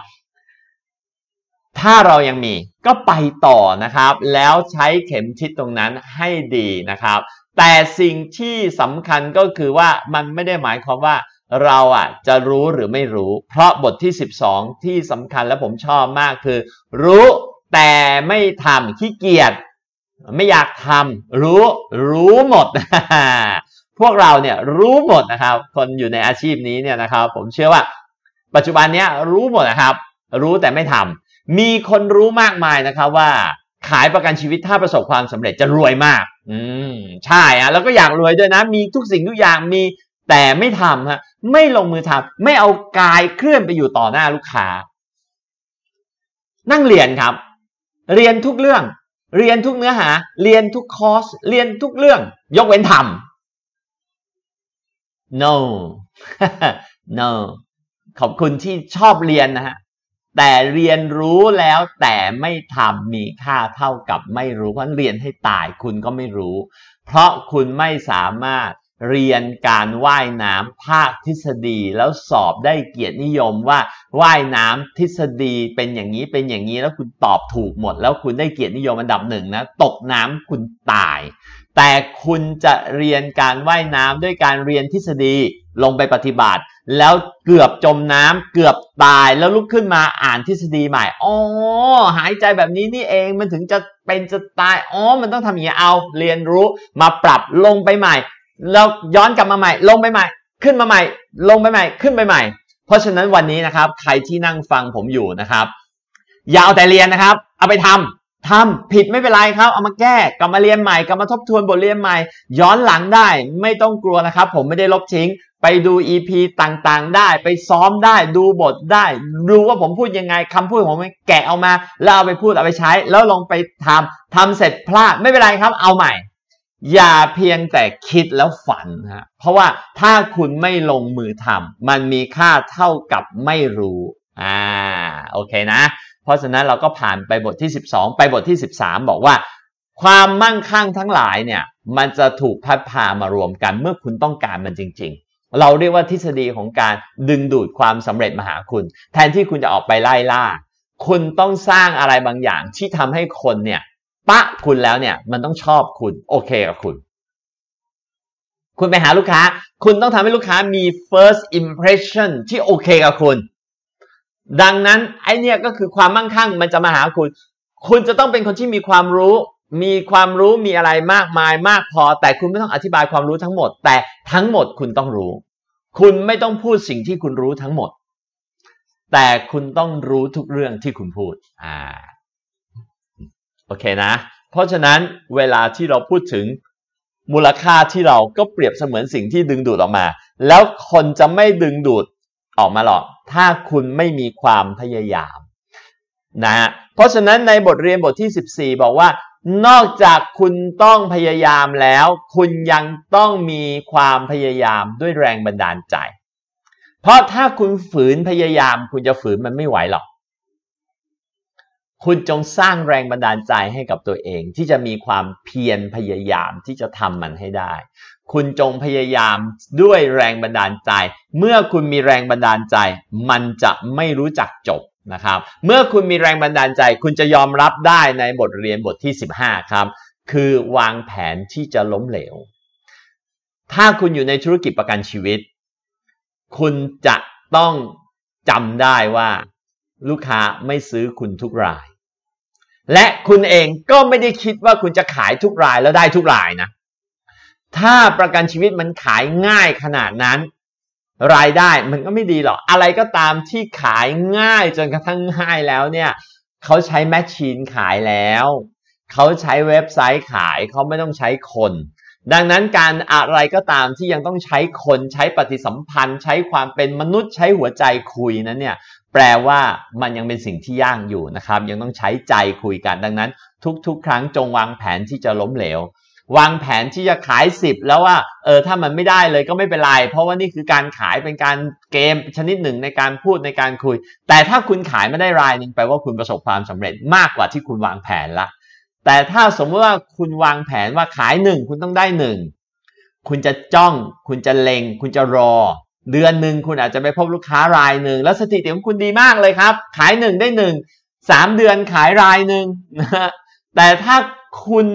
ถ้าเรายังมีก็ไปต่อนะครับ แล้วใช้เข็มทิศตรงนั้นให้ดีนะครับ แต่สิ่งที่สำคัญก็คือว่ามันไม่ได้หมายความว่าเราอ่ะจะรู้หรือไม่รู้ เพราะบทที่ 12 ที่สำคัญและผมชอบมากคือ รู้แต่ไม่ทำขี้เกียจไม่อยากทำรู้รู้หมด พวกเราเนี่ย รู้หมดนะครับ คนอยู่ในอาชีพนี้เนี่ยนะครับ ผมเชื่อว่า ปัจจุบันนี้รู้หมดนะครับ รู้แต่ไม่ทำมีคนรู้มากมายนะครับ ว่าขายประกันชีวิตถ้าประสบความสำเร็จจะรวยมาก อืมใช่อะแล้วก็อยากรวยด้วยนะ มีทุกสิ่งทุกอย่างมีแต่ไม่ทำฮะไม่ลงมือทำไม่เอากายเคลื่อนไปอยู่ต่อหน้าลูกค้า นั่งเรียนครับ เรียนทุกเรื่องเรียนทุกเนื้อหา เรียนทุกคอร์ส เรียนทุกเรื่อง ยกเว้นทำ no no ขอบคุณที่ชอบเรียนนะฮะ แต่เรียนรู้แล้วแต่ไม่ทำมีค่าเท่ากับไม่รู้ เพราะเรียนให้ตายคุณก็ไม่รู้ เพราะคุณไม่สามารถเรียนการว่ายน้ำภาคทฤษฎีแล้วสอบได้เกียรตินิยมว่าว่ายน้ำทฤษฎีเป็นอย่างนี้เป็นอย่างนี้แล้วคุณตอบถูกหมด แล้วคุณได้เกียรตินิยมอันดับหนึ่งนะ ตกน้ำคุณตาย แต่คุณจะเรียนการว่ายน้ำด้วยการเรียนทฤษฎีลงไปปฏิบัติ แล้วเกือบจมน้ำเกือบตายแล้วลุกขึ้นมาอ่านทฤษฎีใหม่อ๋อหายใจแบบนี้นี่เองมันถึงจะเป็นจะตายอ๋อมันต้องทำอย่างนี้เอา เรียนรู้มาปรับลงไปใหม่แล้วย้อนกลับมาใหม่ ลงไปใหม่ ขึ้นมาใหม่ ลงไปใหม่ ขึ้นไปใหม่ เพราะฉะนั้นวันนี้นะครับใครที่นั่งฟังผมอยู่นะครับอย่าเอาแต่เรียนนะครับ เอาไปทำทำผิดไม่เป็นไรครับ เอามาแก้ กลับมาเรียนใหม่ กลับมาทบทวนบทเรียนใหม่ ย้อนหลังได้ไม่ต้องกลัวนะครับผมไม่ได้ลบทิ้ง ไปดู EP ต่างๆ ได้ไปซ้อมได้ดูบทได้รู้ว่าผมพูดยังไงคำพูดผมแกะเอามาแล้วเอาไปพูดเอาไปใช้ แล้วลองไปทำทำเสร็จพลาดไม่เป็นไรครับ เอาใหม่อย่าเพียงแต่คิดแล้วฝันฮะเพราะว่าถ้าคุณไม่ลงมือทำมันมีค่าเท่ากับไม่รู้ อ่า โอเคนะ เพราะฉะนั้นเราก็ผ่านไปบทที่ 12 ไปบทที่ 13 บอกว่า ความมั่งคั่งทั้งหลายเนี่ย มันจะถูกพัดพามารวมกันเมื่อคุณต้องการมันจริง ๆ เราเรียกว่าทฤษฎีของการดึงดูดความสำเร็จมาหาคุณ แทนที่คุณจะออกไปไล่ล่า คุณต้องสร้างอะไรบางอย่างที่ทำให้คนเนี่ยปะคุณแล้วเนี่ยมันต้องชอบคุณโอเค กับคุณ คุณไปหาลูกค้า คุณต้องทำให้ลูกค้ามี first impression ที่โอเค กับคุณ ดังนั้นไอเนี่ยก็คือความมั่งคั่งมันจะมาหาคุณ คุณจะต้องเป็นคนที่มีความรู้ มีความรู้มีอะไรมากมายมากพอแต่คุณไม่ต้องอธิบายความรู้ทั้งหมด แต่ทั้งหมดคุณต้องรู้ คุณไม่ต้องพูดสิ่งที่คุณรู้ทั้งหมด แต่คุณต้องรู้ทุกเรื่องที่คุณพูดอ่าโอเคนะเพราะฉะนั้นเวลาที่เราพูดถึงมูลค่าที่เราก็เปรียบเสมือนสิ่งที่ดึงดูดออกมา แล้วคนจะไม่ดึงดูดออกมาหรอกถ้าคุณไม่มีความพยายามนะเพราะฉะนั้นในบทเรียนบทที่ 14 บอกว่า นอกจากคุณต้องพยายามแล้ว คุณยังต้องมีความพยายามด้วยแรงบันดาลใจ เพราะถ้าคุณฝืนพยายามคุณจะฝืนมันไม่ไหวหรอกคุณจงสร้างแรงบันดาลใจให้กับตัวเอง ที่จะมีความเพียรพยายามที่จะทำมันให้ได้ คุณจงพยายามด้วยแรงบันดาลใจ เมื่อคุณมีแรงบันดาลใจมันจะไม่รู้จักจบนะครับ เมื่อคุณมีแรงบันดาลใจ คุณจะยอมรับได้ในบทเรียนบทที่ 15 ครับ คือวางแผนที่จะล้มเหลว ถ้าคุณอยู่ในธุรกิจประกันชีวิต คุณจะต้องจำได้ว่าลูกค้าไม่ซื้อคุณทุกรายและคุณเองก็ไม่ได้คิดว่าคุณจะขายทุกรายแล้วได้ทุกรายนะ ถ้าประกันชีวิตมันขายง่ายขนาดนั้นรายได้มันก็ไม่ดีหรอก อะไรก็ตามที่ขายง่ายจนกระทั่งง่ายแล้วเนี่ยเขาใช้แมชชีนขายแล้วเขาใช้เว็บไซต์ขายเขาไม่ต้องใช้คน ดังนั้นการอะไรก็ตามที่ยังต้องใช้คนใช้ปฏิสัมพันธ์ ใช้ความเป็นมนุษย์ใช้หัวใจคุยนั้นเนี่ยแปลว่ามันยังเป็นสิ่งที่ยากอยู่นะครับยังต้องใช้ใจคุยกันดังนั้นทุก ๆ ครั้งจงวางแผนที่จะล้มเหลว วางแผนที่จะขาย10แล้วว่าเออถ้ามันไม่ได้เลยก็ไม่เป็นไรเพราะว่านี่คือการขายเป็นการเกมชนิดหนึ่งในการพูดในการคุย แต่ถ้าคุณขายไม่ได้รายนึงแปลว่าคุณประสบความสำเร็จมากกว่าที่คุณวางแผนละ แต่ถ้าสมมติว่าคุณวางแผนว่าขายหนึ่งคุณต้องได้หนึ่งคุณจะจ้อง คุณจะเลงคุณจะรอเดือนหนึ่งคุณอาจจะไปพบลูกค้ารายหนึ่งแล้วสถิติของคุณดีมากเลยครับ ขายหนึ่งได้หนึ่งสามเดือนขายรายหนึ่งนะแต่ถ้าคุณ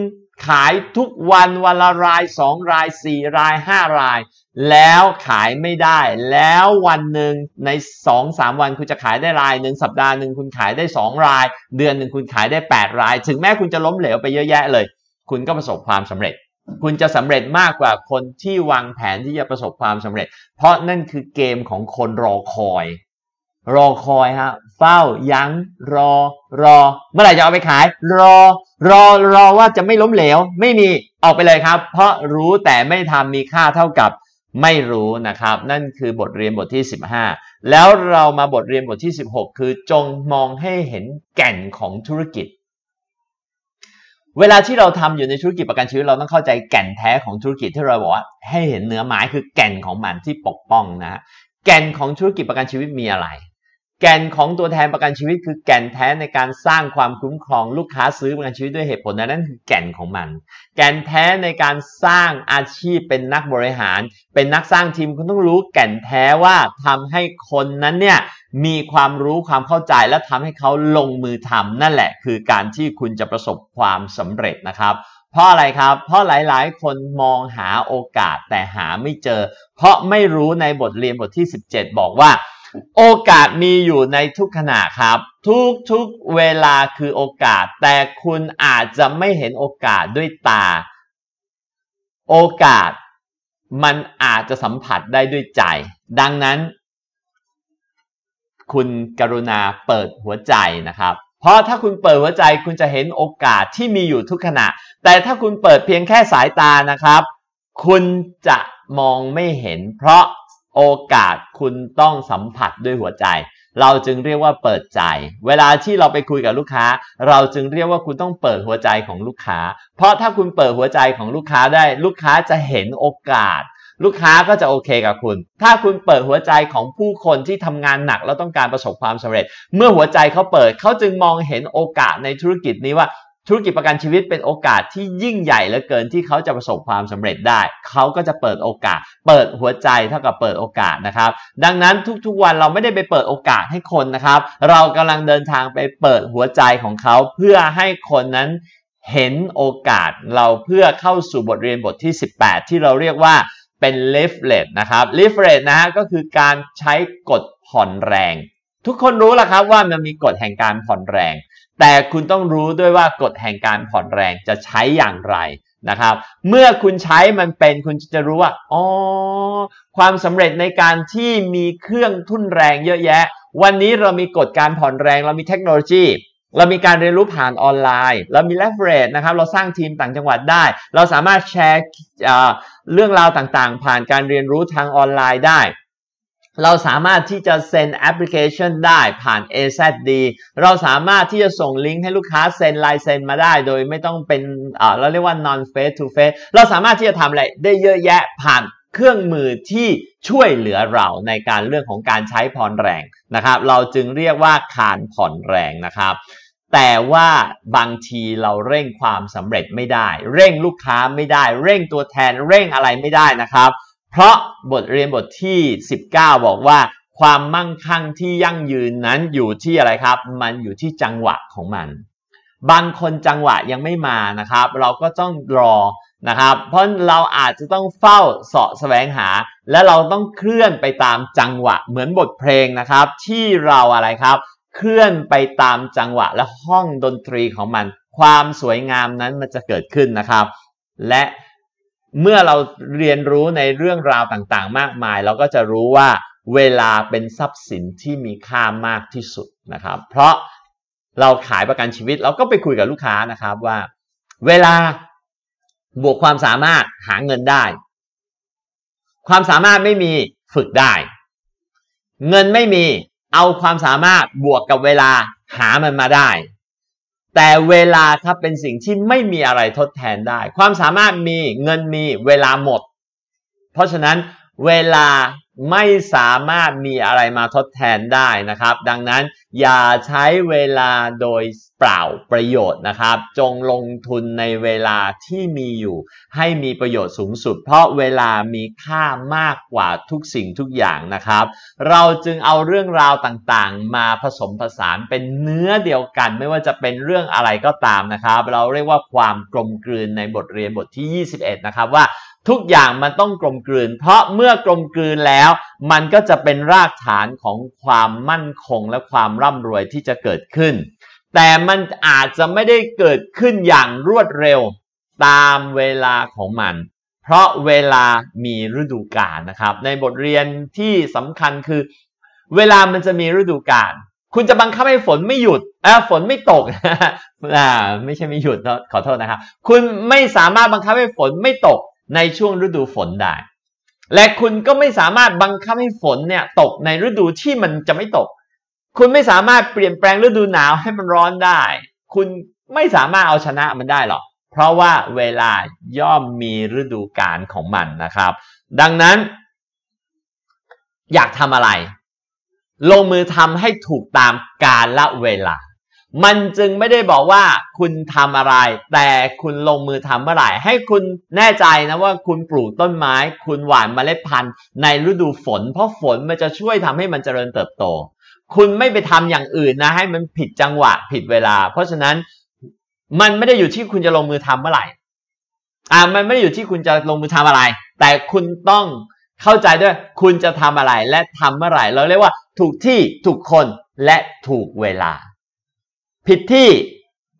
ขายทุกวันวันละรายสองรายสี่รายห้าราย แล้วขายไม่ได้ แล้ววันหนึ่งในสองสามวันคุณจะขายได้รายหนึ่งสัปดาห์หนึ่งคุณขายได้สองราย เดือนหนึ่งคุณขายได้แปดราย ถึงแม้คุณจะล้มเหลวไปเยอะแยะเลย คุณก็ประสบความสำเร็จคุณจะสำเร็จมากกว่าคนที่วางแผนที่จะประสบความสำเร็จ เพราะนั่นคือเกมของคนรอคอย รอคอยฮะเฝ้ายัง้ง รอ รอ เมื่อไหร่จะเอาไปขาย รอรอรอว่าจะไม่ล้มเหลว ไม่มี ออกไปเลยครับ เพราะรู้แต่ไม่ทำมีค่าเท่ากับไม่รู้นะครับ นั่นคือบทเรียนบทที่ 15 แล้วเรามาบทเรียนบทที่ 16 คือจงมองให้เห็นแก่นของธุรกิจเวลาที่เราทำอยู่ในธุรกิจประกันชีวิต เราต้องเข้าใจแก่นแท้ของธุรกิจที่เราบอกว่าให้เห็นเนื้อไม้คือแก่นของมันที่ปกป้องนะแก่นของธุรกิจประกันชีวิตมีอะไรแก่นของตัวแทนประกันชีวิตคือแก่นแท้ในการสร้างความคุ้มครองลูกค้าซื้อประกันชีวิตด้วยเหตุผลนั้นนั่นคือแก่นของมัน แก่นแท้ในการสร้างอาชีพเป็นนักบริหาร เป็นนักสร้างทีมคุณต้องรู้ แก่นแท้ว่าทำให้คนนั้นเนี่ยมีความรู้ความเข้าใจและทำให้เขาลงมือทำนั่นแหละ คือการที่คุณจะประสบความสำเร็จนะครับ เพราะอะไรครับ เพราะหลายๆ คนมองหาโอกาสแต่หาไม่เจอ เพราะไม่รู้ในบทเรียนบทที่ 17 บอกว่าโอกาสมีอยู่ในทุกขณะครับ ทุกทุกเวลาคือโอกาส แต่คุณอาจจะไม่เห็นโอกาสด้วยตา โอกาส มันอาจจะสัมผัสได้ด้วยใจดังนั้น คุณกรุณาเปิดหัวใจนะครับ เพราะถ้าคุณเปิดหัวใจคุณจะเห็นโอกาสที่มีอยู่ทุกขณะแต่ถ้าคุณเปิดเพียงแค่สายตานะครับ คุณจะมองไม่เห็นเพราะโอกาสคุณต้องสัมผัสด้วยหัวใจ เราจึงเรียกว่าเปิดใจ เวลาที่เราไปคุยกับลูกค้า เราจึงเรียกว่าคุณต้องเปิดหัวใจของลูกค้า เพราะถ้าคุณเปิดหัวใจของลูกค้าได้ ลูกค้าจะเห็นโอกาส ลูกค้าก็จะโอเคกับคุณ ถ้าคุณเปิดหัวใจของผู้คนที่ทำงานหนักแล้วต้องการประสบความสำเร็จ เมื่อหัวใจเขาเปิด เขาจึงมองเห็นโอกาสในธุรกิจนี้ว่าธุรกิจประกันชีวิตเป็นโอกาสที่ยิ่งใหญ่เหลือเกินที่เขาจะประสบความสำเร็จได้ เขาก็จะเปิดโอกาส เปิดหัวใจเท่ากับเปิดโอกาสนะครับ ดังนั้นทุกๆ วันเราไม่ได้ไปเปิดโอกาสให้คนนะครับ เรากำลังเดินทางไปเปิดหัวใจของเขา เพื่อให้คนนั้นเห็นโอกาสเราเพื่อเข้าสู่บทเรียนบทที่ 18 ที่เราเรียกว่าเป็น l ิฟเ l e t นะครับ l ิฟเ l e t นะฮะก็คือการใช้กดผ่อนแรงทุกคนรู้แล้วครับว่ามันมีกฎแห่งการผ่อนแรง แต่คุณต้องรู้ด้วยว่ากฎแห่งการผ่อนแรงจะใช้อย่างไรนะครับ เมื่อคุณใช้มันเป็นคุณจะรู้ว่า อ๋อ ความสำเร็จในการที่มีเครื่องทุ่นแรงเยอะแยะ วันนี้เรามีกฎการผ่อนแรง เรามีเทคโนโลยี เรามีการเรียนรู้ผ่านออนไลน์ เรามีเลเวอเรจนะครับเราสร้างทีมต่างจังหวัดได้ เราสามารถแชร์เรื่องราวต่างๆ ผ่านการเรียนรู้ทางออนไลน์ได้เราสามารถที่จะเซ็นแอปพลิเคชันได้ผ่าน AZD เราสามารถที่จะส่งลิงก์ให้ลูกค้าเซ็นลายเซ็นมาได้โดยไม่ต้องเป็นเราเรียกว่า non face to face เราสามารถที่จะทำอะไรได้เยอะแยะผ่านเครื่องมือที่ช่วยเหลือเราในการเรื่องของการใช้ผ่อนแรงนะครับ เราจึงเรียกว่าคานผ่อนแรงนะครับ แต่ว่าบางทีเราเร่งความสำเร็จไม่ได้ เร่งลูกค้าไม่ได้ เร่งตัวแทนเร่งอะไรไม่ได้นะครับเพราะบทเรียนบทที่ 19 บอกว่า ความมั่งคั่งที่ยั่งยืนนั้นอยู่ที่อะไรครับ มันอยู่ที่จังหวะของมัน บางคนจังหวะยังไม่มานะครับ เราก็ต้องรอนะครับ เพราะเราอาจจะต้องเฝ้าเสาะแสวงหา และเราต้องเคลื่อนไปตามจังหวะ เหมือนบทเพลงนะครับ ที่เราอะไรครับ เคลื่อนไปตามจังหวะและห้องดนตรีของมัน ความสวยงามนั้นมันจะเกิดขึ้นนะครับ และเมื่อเราเรียนรู้ในเรื่องราวต่างๆ มากมายเราก็จะรู้ว่า เวลาเป็นทรัพย์สินที่มีค่ามากที่สุดนะครับ เพราะเราขายประกันชีวิต เราก็ไปคุยกับลูกค้านะครับว่า เวลาบวกความสามารถหาเงินได้ ความสามารถไม่มีฝึกได้ เงินไม่มีเอาความสามารถบวกกับเวลาหามันมาได้แต่เวลาครับเป็นสิ่งที่ไม่มีอะไรทดแทนได้ ความสามารถมีเงินมีเวลาหมด เพราะฉะนั้นเวลาไม่สามารถมีอะไรมาทดแทนได้นะครับ ดังนั้นอย่าใช้เวลาโดยเปล่าประโยชน์นะครับ จงลงทุนในเวลาที่มีอยู่ ให้มีประโยชน์สูงสุด เพราะเวลามีค่ามากกว่าทุกสิ่งทุกอย่างนะครับ เราจึงเอาเรื่องราวต่างๆ มาผสมผสานเป็นเนื้อเดียวกัน ไม่ว่าจะเป็นเรื่องอะไรก็ตามนะครับ เราเรียกว่าความกลมกลืนในบทเรียนบทที่ 21 นะครับว่าทุกอย่างมันต้องกลมกลืนเพราะเมื่อกลมกลืนแล้ว มันก็จะเป็นรากฐานของความมั่นคงและความร่ำรวยที่จะเกิดขึ้น แต่มันอาจจะไม่ได้เกิดขึ้นอย่างรวดเร็วตามเวลาของมัน เพราะเวลามีฤดูกาลนะครับ ในบทเรียนที่สำคัญคือ เวลามันจะมีฤดูกาลคุณจะบังคับให้ฝนไม่หยุด อ่าฝนไม่ตกอ่าไม่ใช่ไม่หยุดขอโทษนะครับคุณไม่สามารถบังคับให้ฝนไม่ตกในช่วงฤดูฝนได้ และคุณก็ไม่สามารถบังคับให้ฝนเนี่ยตกในฤดูที่มันจะไม่ตก คุณไม่สามารถเปลี่ยนแปลงฤดูหนาวให้มันร้อนได้ คุณไม่สามารถเอาชนะมันได้หรอกเพราะว่าเวลาย่อมมีฤดูกาลของมันนะครับ ดังนั้น อยากทำอะไร ลงมือทำให้ถูกตามกาลเวลามันจึงไม่ได้บอกว่าคุณทำอะไร แต่คุณลงมือทำเมื่อไหร่ ให้คุณแน่ใจนะว่าคุณปลูกต้นไม้ คุณหว่านเมล็ดพันธุ์ ในฤดูฝน เพราะฝนมันจะช่วยทำให้มันเจริญเติบโต คุณไม่ไปทำอย่างอื่นนะ ให้มันผิดจังหวะผิดเวลา เพราะฉะนั้น มันไม่ได้อยู่ที่คุณจะลงมือทำเมื่อไหร่ อ่า มันไม่ได้อยู่ที่คุณจะลงมือทำอะไร แต่คุณต้องเข้าใจด้วย คุณจะทำอะไร และทำเมื่อไหร่ เราเรียกว่า ถูกที่ถูกคนและถูกเวลาผิดที่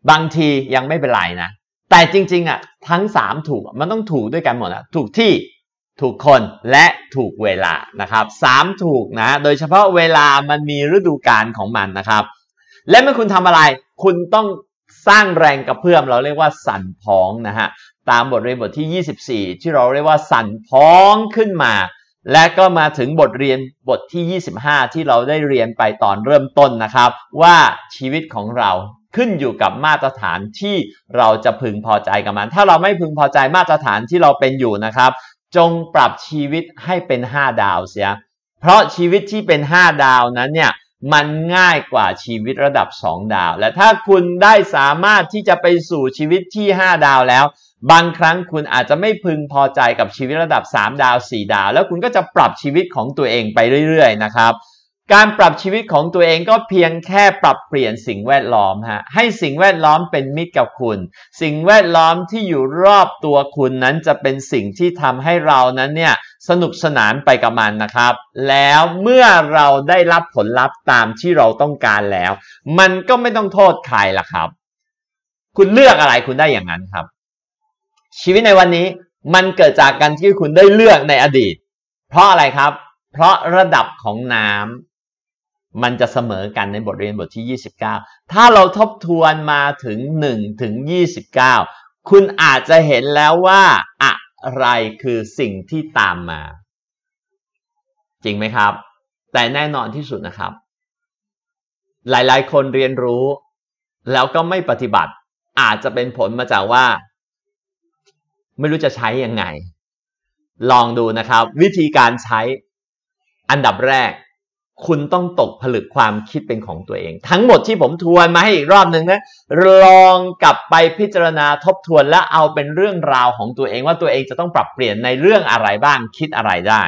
บางทียังไม่เป็นไรนะแต่จริงๆอ่ะทั้ง 3 ถูกมันต้องถูกด้วยกันหมดนะถูกที่ถูกคนและถูกเวลานะครับสามถูกนะโดยเฉพาะเวลามันมีฤดูกาลของมันนะครับ และเมื่อคุณทำอะไร คุณต้องสร้างแรงกระเพื่อมเราเรียกว่าสั่นพ้องนะฮะตามบทเรียนบทที่ 24 ที่เราเรียกว่า สั่นพ้องขึ้นมาและก็มาถึงบทเรียนบทที่ 25 ที่เราได้เรียนไปตอนเริ่มต้นนะครับ ว่าชีวิตของเราขึ้นอยู่กับมาตรฐานที่เราจะพึงพอใจกับมัน ถ้าเราไม่พึงพอใจมาตรฐานที่เราเป็นอยู่นะครับ จงปรับชีวิตให้เป็น 5 ดาวเสียเพราะชีวิตที่เป็น 5 ดาวนั้นเนี่ยมันง่ายกว่าชีวิตระดับ 2 ดาว และถ้าคุณได้สามารถที่จะไปสู่ชีวิตที่ 5 ดาวแล้วบางครั้งคุณอาจจะไม่พึงพอใจกับชีวิตระดับ3ดาว4ดาวแล้วคุณก็จะปรับชีวิตของตัวเองไปเรื่อย ๆ นะครับ การปรับชีวิตของตัวเองก็เพียงแค่ปรับเปลี่ยนสิ่งแวดล้อมฮะให้สิ่งแวดล้อมเป็นมิตรกับคุณ สิ่งแวดล้อมที่อยู่รอบตัวคุณนั้นจะเป็นสิ่งที่ทำให้เรานั้นเนี่ยสนุกสนานไปกับมันนะครับ แล้วเมื่อเราได้รับผลลัพธ์ตามที่เราต้องการแล้ว มันก็ไม่ต้องโทษใครละครับ คุณเลือกอะไรคุณได้อย่างนั้นครับชีวิตในวันนี้มันเกิดจากการที่คุณได้เลือกในอดีต เพราะอะไรครับ เพราะระดับของน้ำมันจะเสมอกันในบทเรียนบทที่ 29 ถ้าเราทบทวนมาถึง1ถึง29 คุณอาจจะเห็นแล้วว่า อะไรคือสิ่งที่ตามมา จริงไหมครับ แต่แน่นอนที่สุดนะครับ หลายๆ คนเรียนรู้ แล้วก็ไม่ปฏิบัติ อาจจะเป็นผลมาจากว่าไม่รู้จะใช้ยังไง ลองดูนะครับ วิธีการใช้ อันดับแรก คุณต้องตกผลึกความคิดเป็นของตัวเอง ทั้งหมดที่ผมทวนมาให้อีกรอบหนึ่งนะลองกลับไปพิจารณาทบทวนและเอาเป็นเรื่องราวของตัวเอง ว่าตัวเองจะต้องปรับเปลี่ยนในเรื่องอะไรบ้างคิดอะไรได้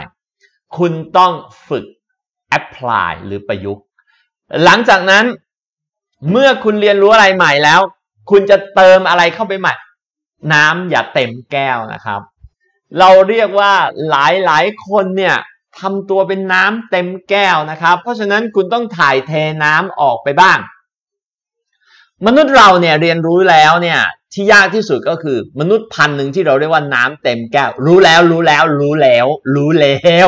คุณต้องฝึก apply หรือประยุกต์ หลังจากนั้น เมื่อคุณเรียนรู้อะไรใหม่แล้ว คุณจะเติมอะไรเข้าไปใหม่น้ำอย่าเต็มแก้วนะครับ เราเรียกว่าหลายหลายคนเนี่ยทำตัวเป็นน้ำเต็มแก้วนะครับ เพราะฉะนั้นคุณต้องถ่ายเทน้ำออกไปบ้าง มนุษย์เราเนี่ยเรียนรู้แล้วเนี่ยที่ยากที่สุดก็คือ มนุษย์พันหนึ่งที่เราเรียกว่าน้ำเต็มแก้ว รู้แล้วรู้แล้วรู้แล้วรู้แล้ว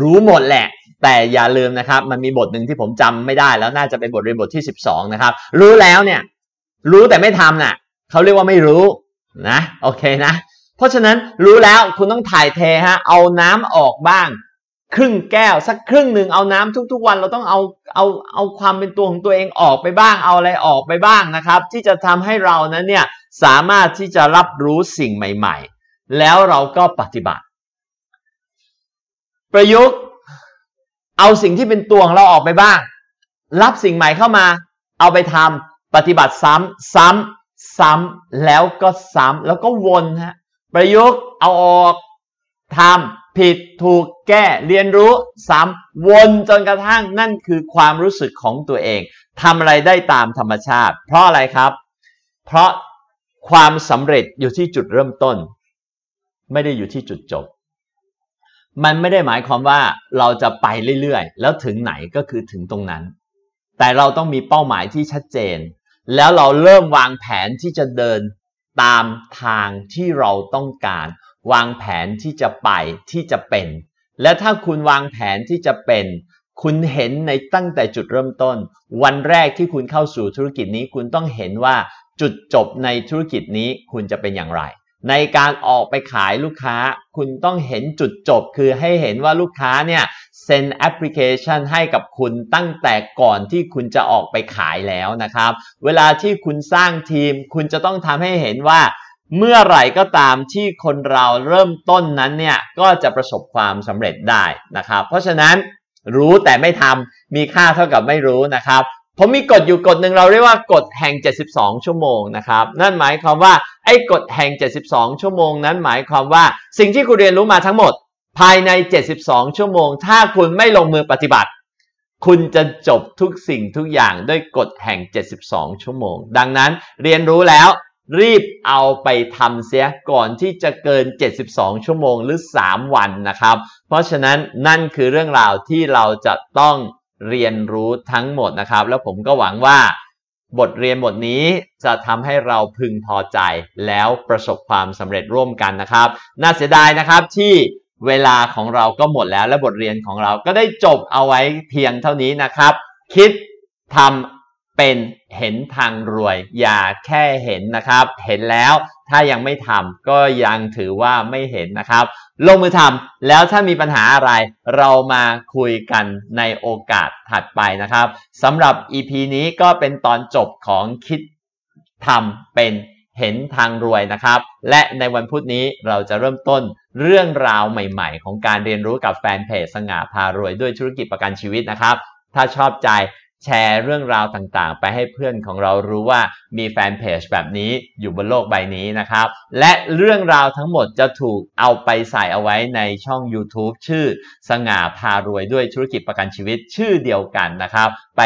รู้หมดแหละ แต่อย่าลืมนะครับ มันมีบทหนึ่งที่ผมจำไม่ได้ แล้วน่าจะเป็นบทเรียนบทที่12นะครับรู้แล้วเนี่ยรู้แต่ไม่ทำนะ่ะเขาเรียกว่าไม่รู้นะโอเคนะเพราะฉะนั้นรู้แล้วคุณต้องถ่ายเทฮะเอาน้ำออกบ้าง ครึ่งแก้ว สักครึ่งหนึ่งเอาน้ำทุกๆวัน เราต้องเอาเอาเอาความเป็นตัวของตัวเองออกไปบ้าง เอาอะไรออกไปบ้างนะครับ ที่จะทำให้เรานั้นเนี่ยสามารถที่จะรับรู้สิ่งใหม่ๆ แล้วเราก็ปฏิบัติ ประยุกต์ เอาสิ่งที่เป็นตัวของเราออกไปบ้าง รับสิ่งใหม่เข้ามา เอาไปทำปฏิบัติซ้ำ ซ้ำซ้ำแล้วก็ซ้ำแล้วก็วนฮะประยุกต์เอาออกทำผิดถูกแก้เรียนรู้ซ้ำวนจนกระทั่งนั่นคือความรู้สึกของตัวเองทำอะไรได้ตามธรรมชาติ เพราะอะไรครับ เพราะความสำเร็จอยู่ที่จุดเริ่มต้น ไม่ได้อยู่ที่จุดจบ มันไม่ได้หมายความว่าเราจะไปเรื่อยๆ แล้วถึงไหนก็คือถึงตรงนั้น แต่เราต้องมีเป้าหมายที่ชัดเจนแล้วเราเริ่มวางแผนที่จะเดินตามทางที่เราต้องการ วางแผนที่จะไปที่จะเป็น และถ้าคุณวางแผนที่จะเป็น คุณเห็นในตั้งแต่จุดเริ่มต้น วันแรกที่คุณเข้าสู่ธุรกิจนี้คุณต้องเห็นว่าจุดจบในธุรกิจนี้คุณจะเป็นอย่างไร ในการออกไปขายลูกค้า คุณต้องเห็นจุดจบคือให้เห็นว่าลูกค้าเนี่ยเซ็นแอปพลิเคชันให้กับคุณตั้งแต่ก่อนที่คุณจะออกไปขายแล้วนะครับ เวลาที่คุณสร้างทีม คุณจะต้องทำให้เห็นว่า เมื่อไหร่ก็ตามที่คนเราเริ่มต้นนั้นเนี่ย ก็จะประสบความสำเร็จได้นะครับ เพราะฉะนั้นรู้แต่ไม่ทำมีค่าเท่ากับไม่รู้นะครับ ผมมีกฎอยู่กฎหนึ่งเราเรียกว่า กฎแห่ง 72 ชั่วโมงนะครับ นั่นหมายความว่าไอ้กฎแห่ง 72 ชั่วโมง นั้นหมายความว่าสิ่งที่คุณเรียนรู้มาทั้งหมดภายใน 72 ชั่วโมง ถ้าคุณไม่ลงมือปฏิบัติ คุณจะจบทุกสิ่งทุกอย่างด้วยกฎแห่ง 72 ชั่วโมง ดังนั้นเรียนรู้แล้ว รีบเอาไปทำเสียก่อนที่จะเกิน 72 ชั่วโมงหรือ 3 วันนะครับ เพราะฉะนั้นนั่นคือเรื่องราวที่เราจะต้องเรียนรู้ทั้งหมดนะครับ แล้วผมก็หวังว่า บทเรียนบทนี้จะทำให้เราพึงพอใจแล้วประสบความสำเร็จร่วมกันนะครับ น่าเสียดายนะครับที่เวลาของเราก็หมดแล้วและบทเรียนของเราก็ได้จบเอาไว้เพียงเท่านี้นะครับ คิดทำเป็นเห็นทางรวย อย่าแค่เห็นนะครับ เห็นแล้วถ้ายังไม่ทำก็ยังถือว่าไม่เห็นนะครับ ลงมือทำแล้วถ้ามีปัญหาอะไร เรามาคุยกันในโอกาสถัดไปนะครับสำหรับ EP นี้ก็เป็นตอนจบของคิดทำเป็นเห็นทางรวยนะครับ และในวันพุธนี้เราจะเริ่มต้นเรื่องราวใหม่ๆ ของการเรียนรู้กับแฟนเพจสง่าพารวยด้วยธุรกิจประกันชีวิตนะครับ ถ้าชอบใจแชร์เรื่องราวต่างๆ ไปให้เพื่อนของเรารู้ว่ามีแฟนเพจแบบนี้อยู่บนโลกใบนี้นะครับ และเรื่องราวทั้งหมดจะถูกเอาไป ใส่เอาไว้ในช่อง YouTube ชื่อสง่าพารวยด้วยธุรกิจประกันชีวิตชื่อเดียวกันนะครับไป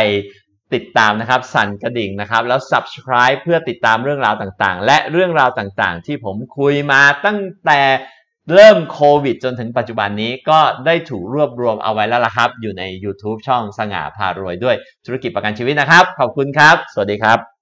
ติดตามนะครับ สั่นกระดิ่งนะครับ แล้ว subscribe เพื่อติดตามเรื่องราวต่างๆ และเรื่องราวต่างๆ ที่ผมคุยมาตั้งแต่เริ่มโควิดจนถึงปัจจุบันนี้ก็ได้ถูกรวบรวมเอาไว้แล้วละครับ อยู่ใน YouTube ช่องสง่าพารวยด้วย ธุรกิจประกันชีวิตนะครับ ขอบคุณครับ สวัสดีครับ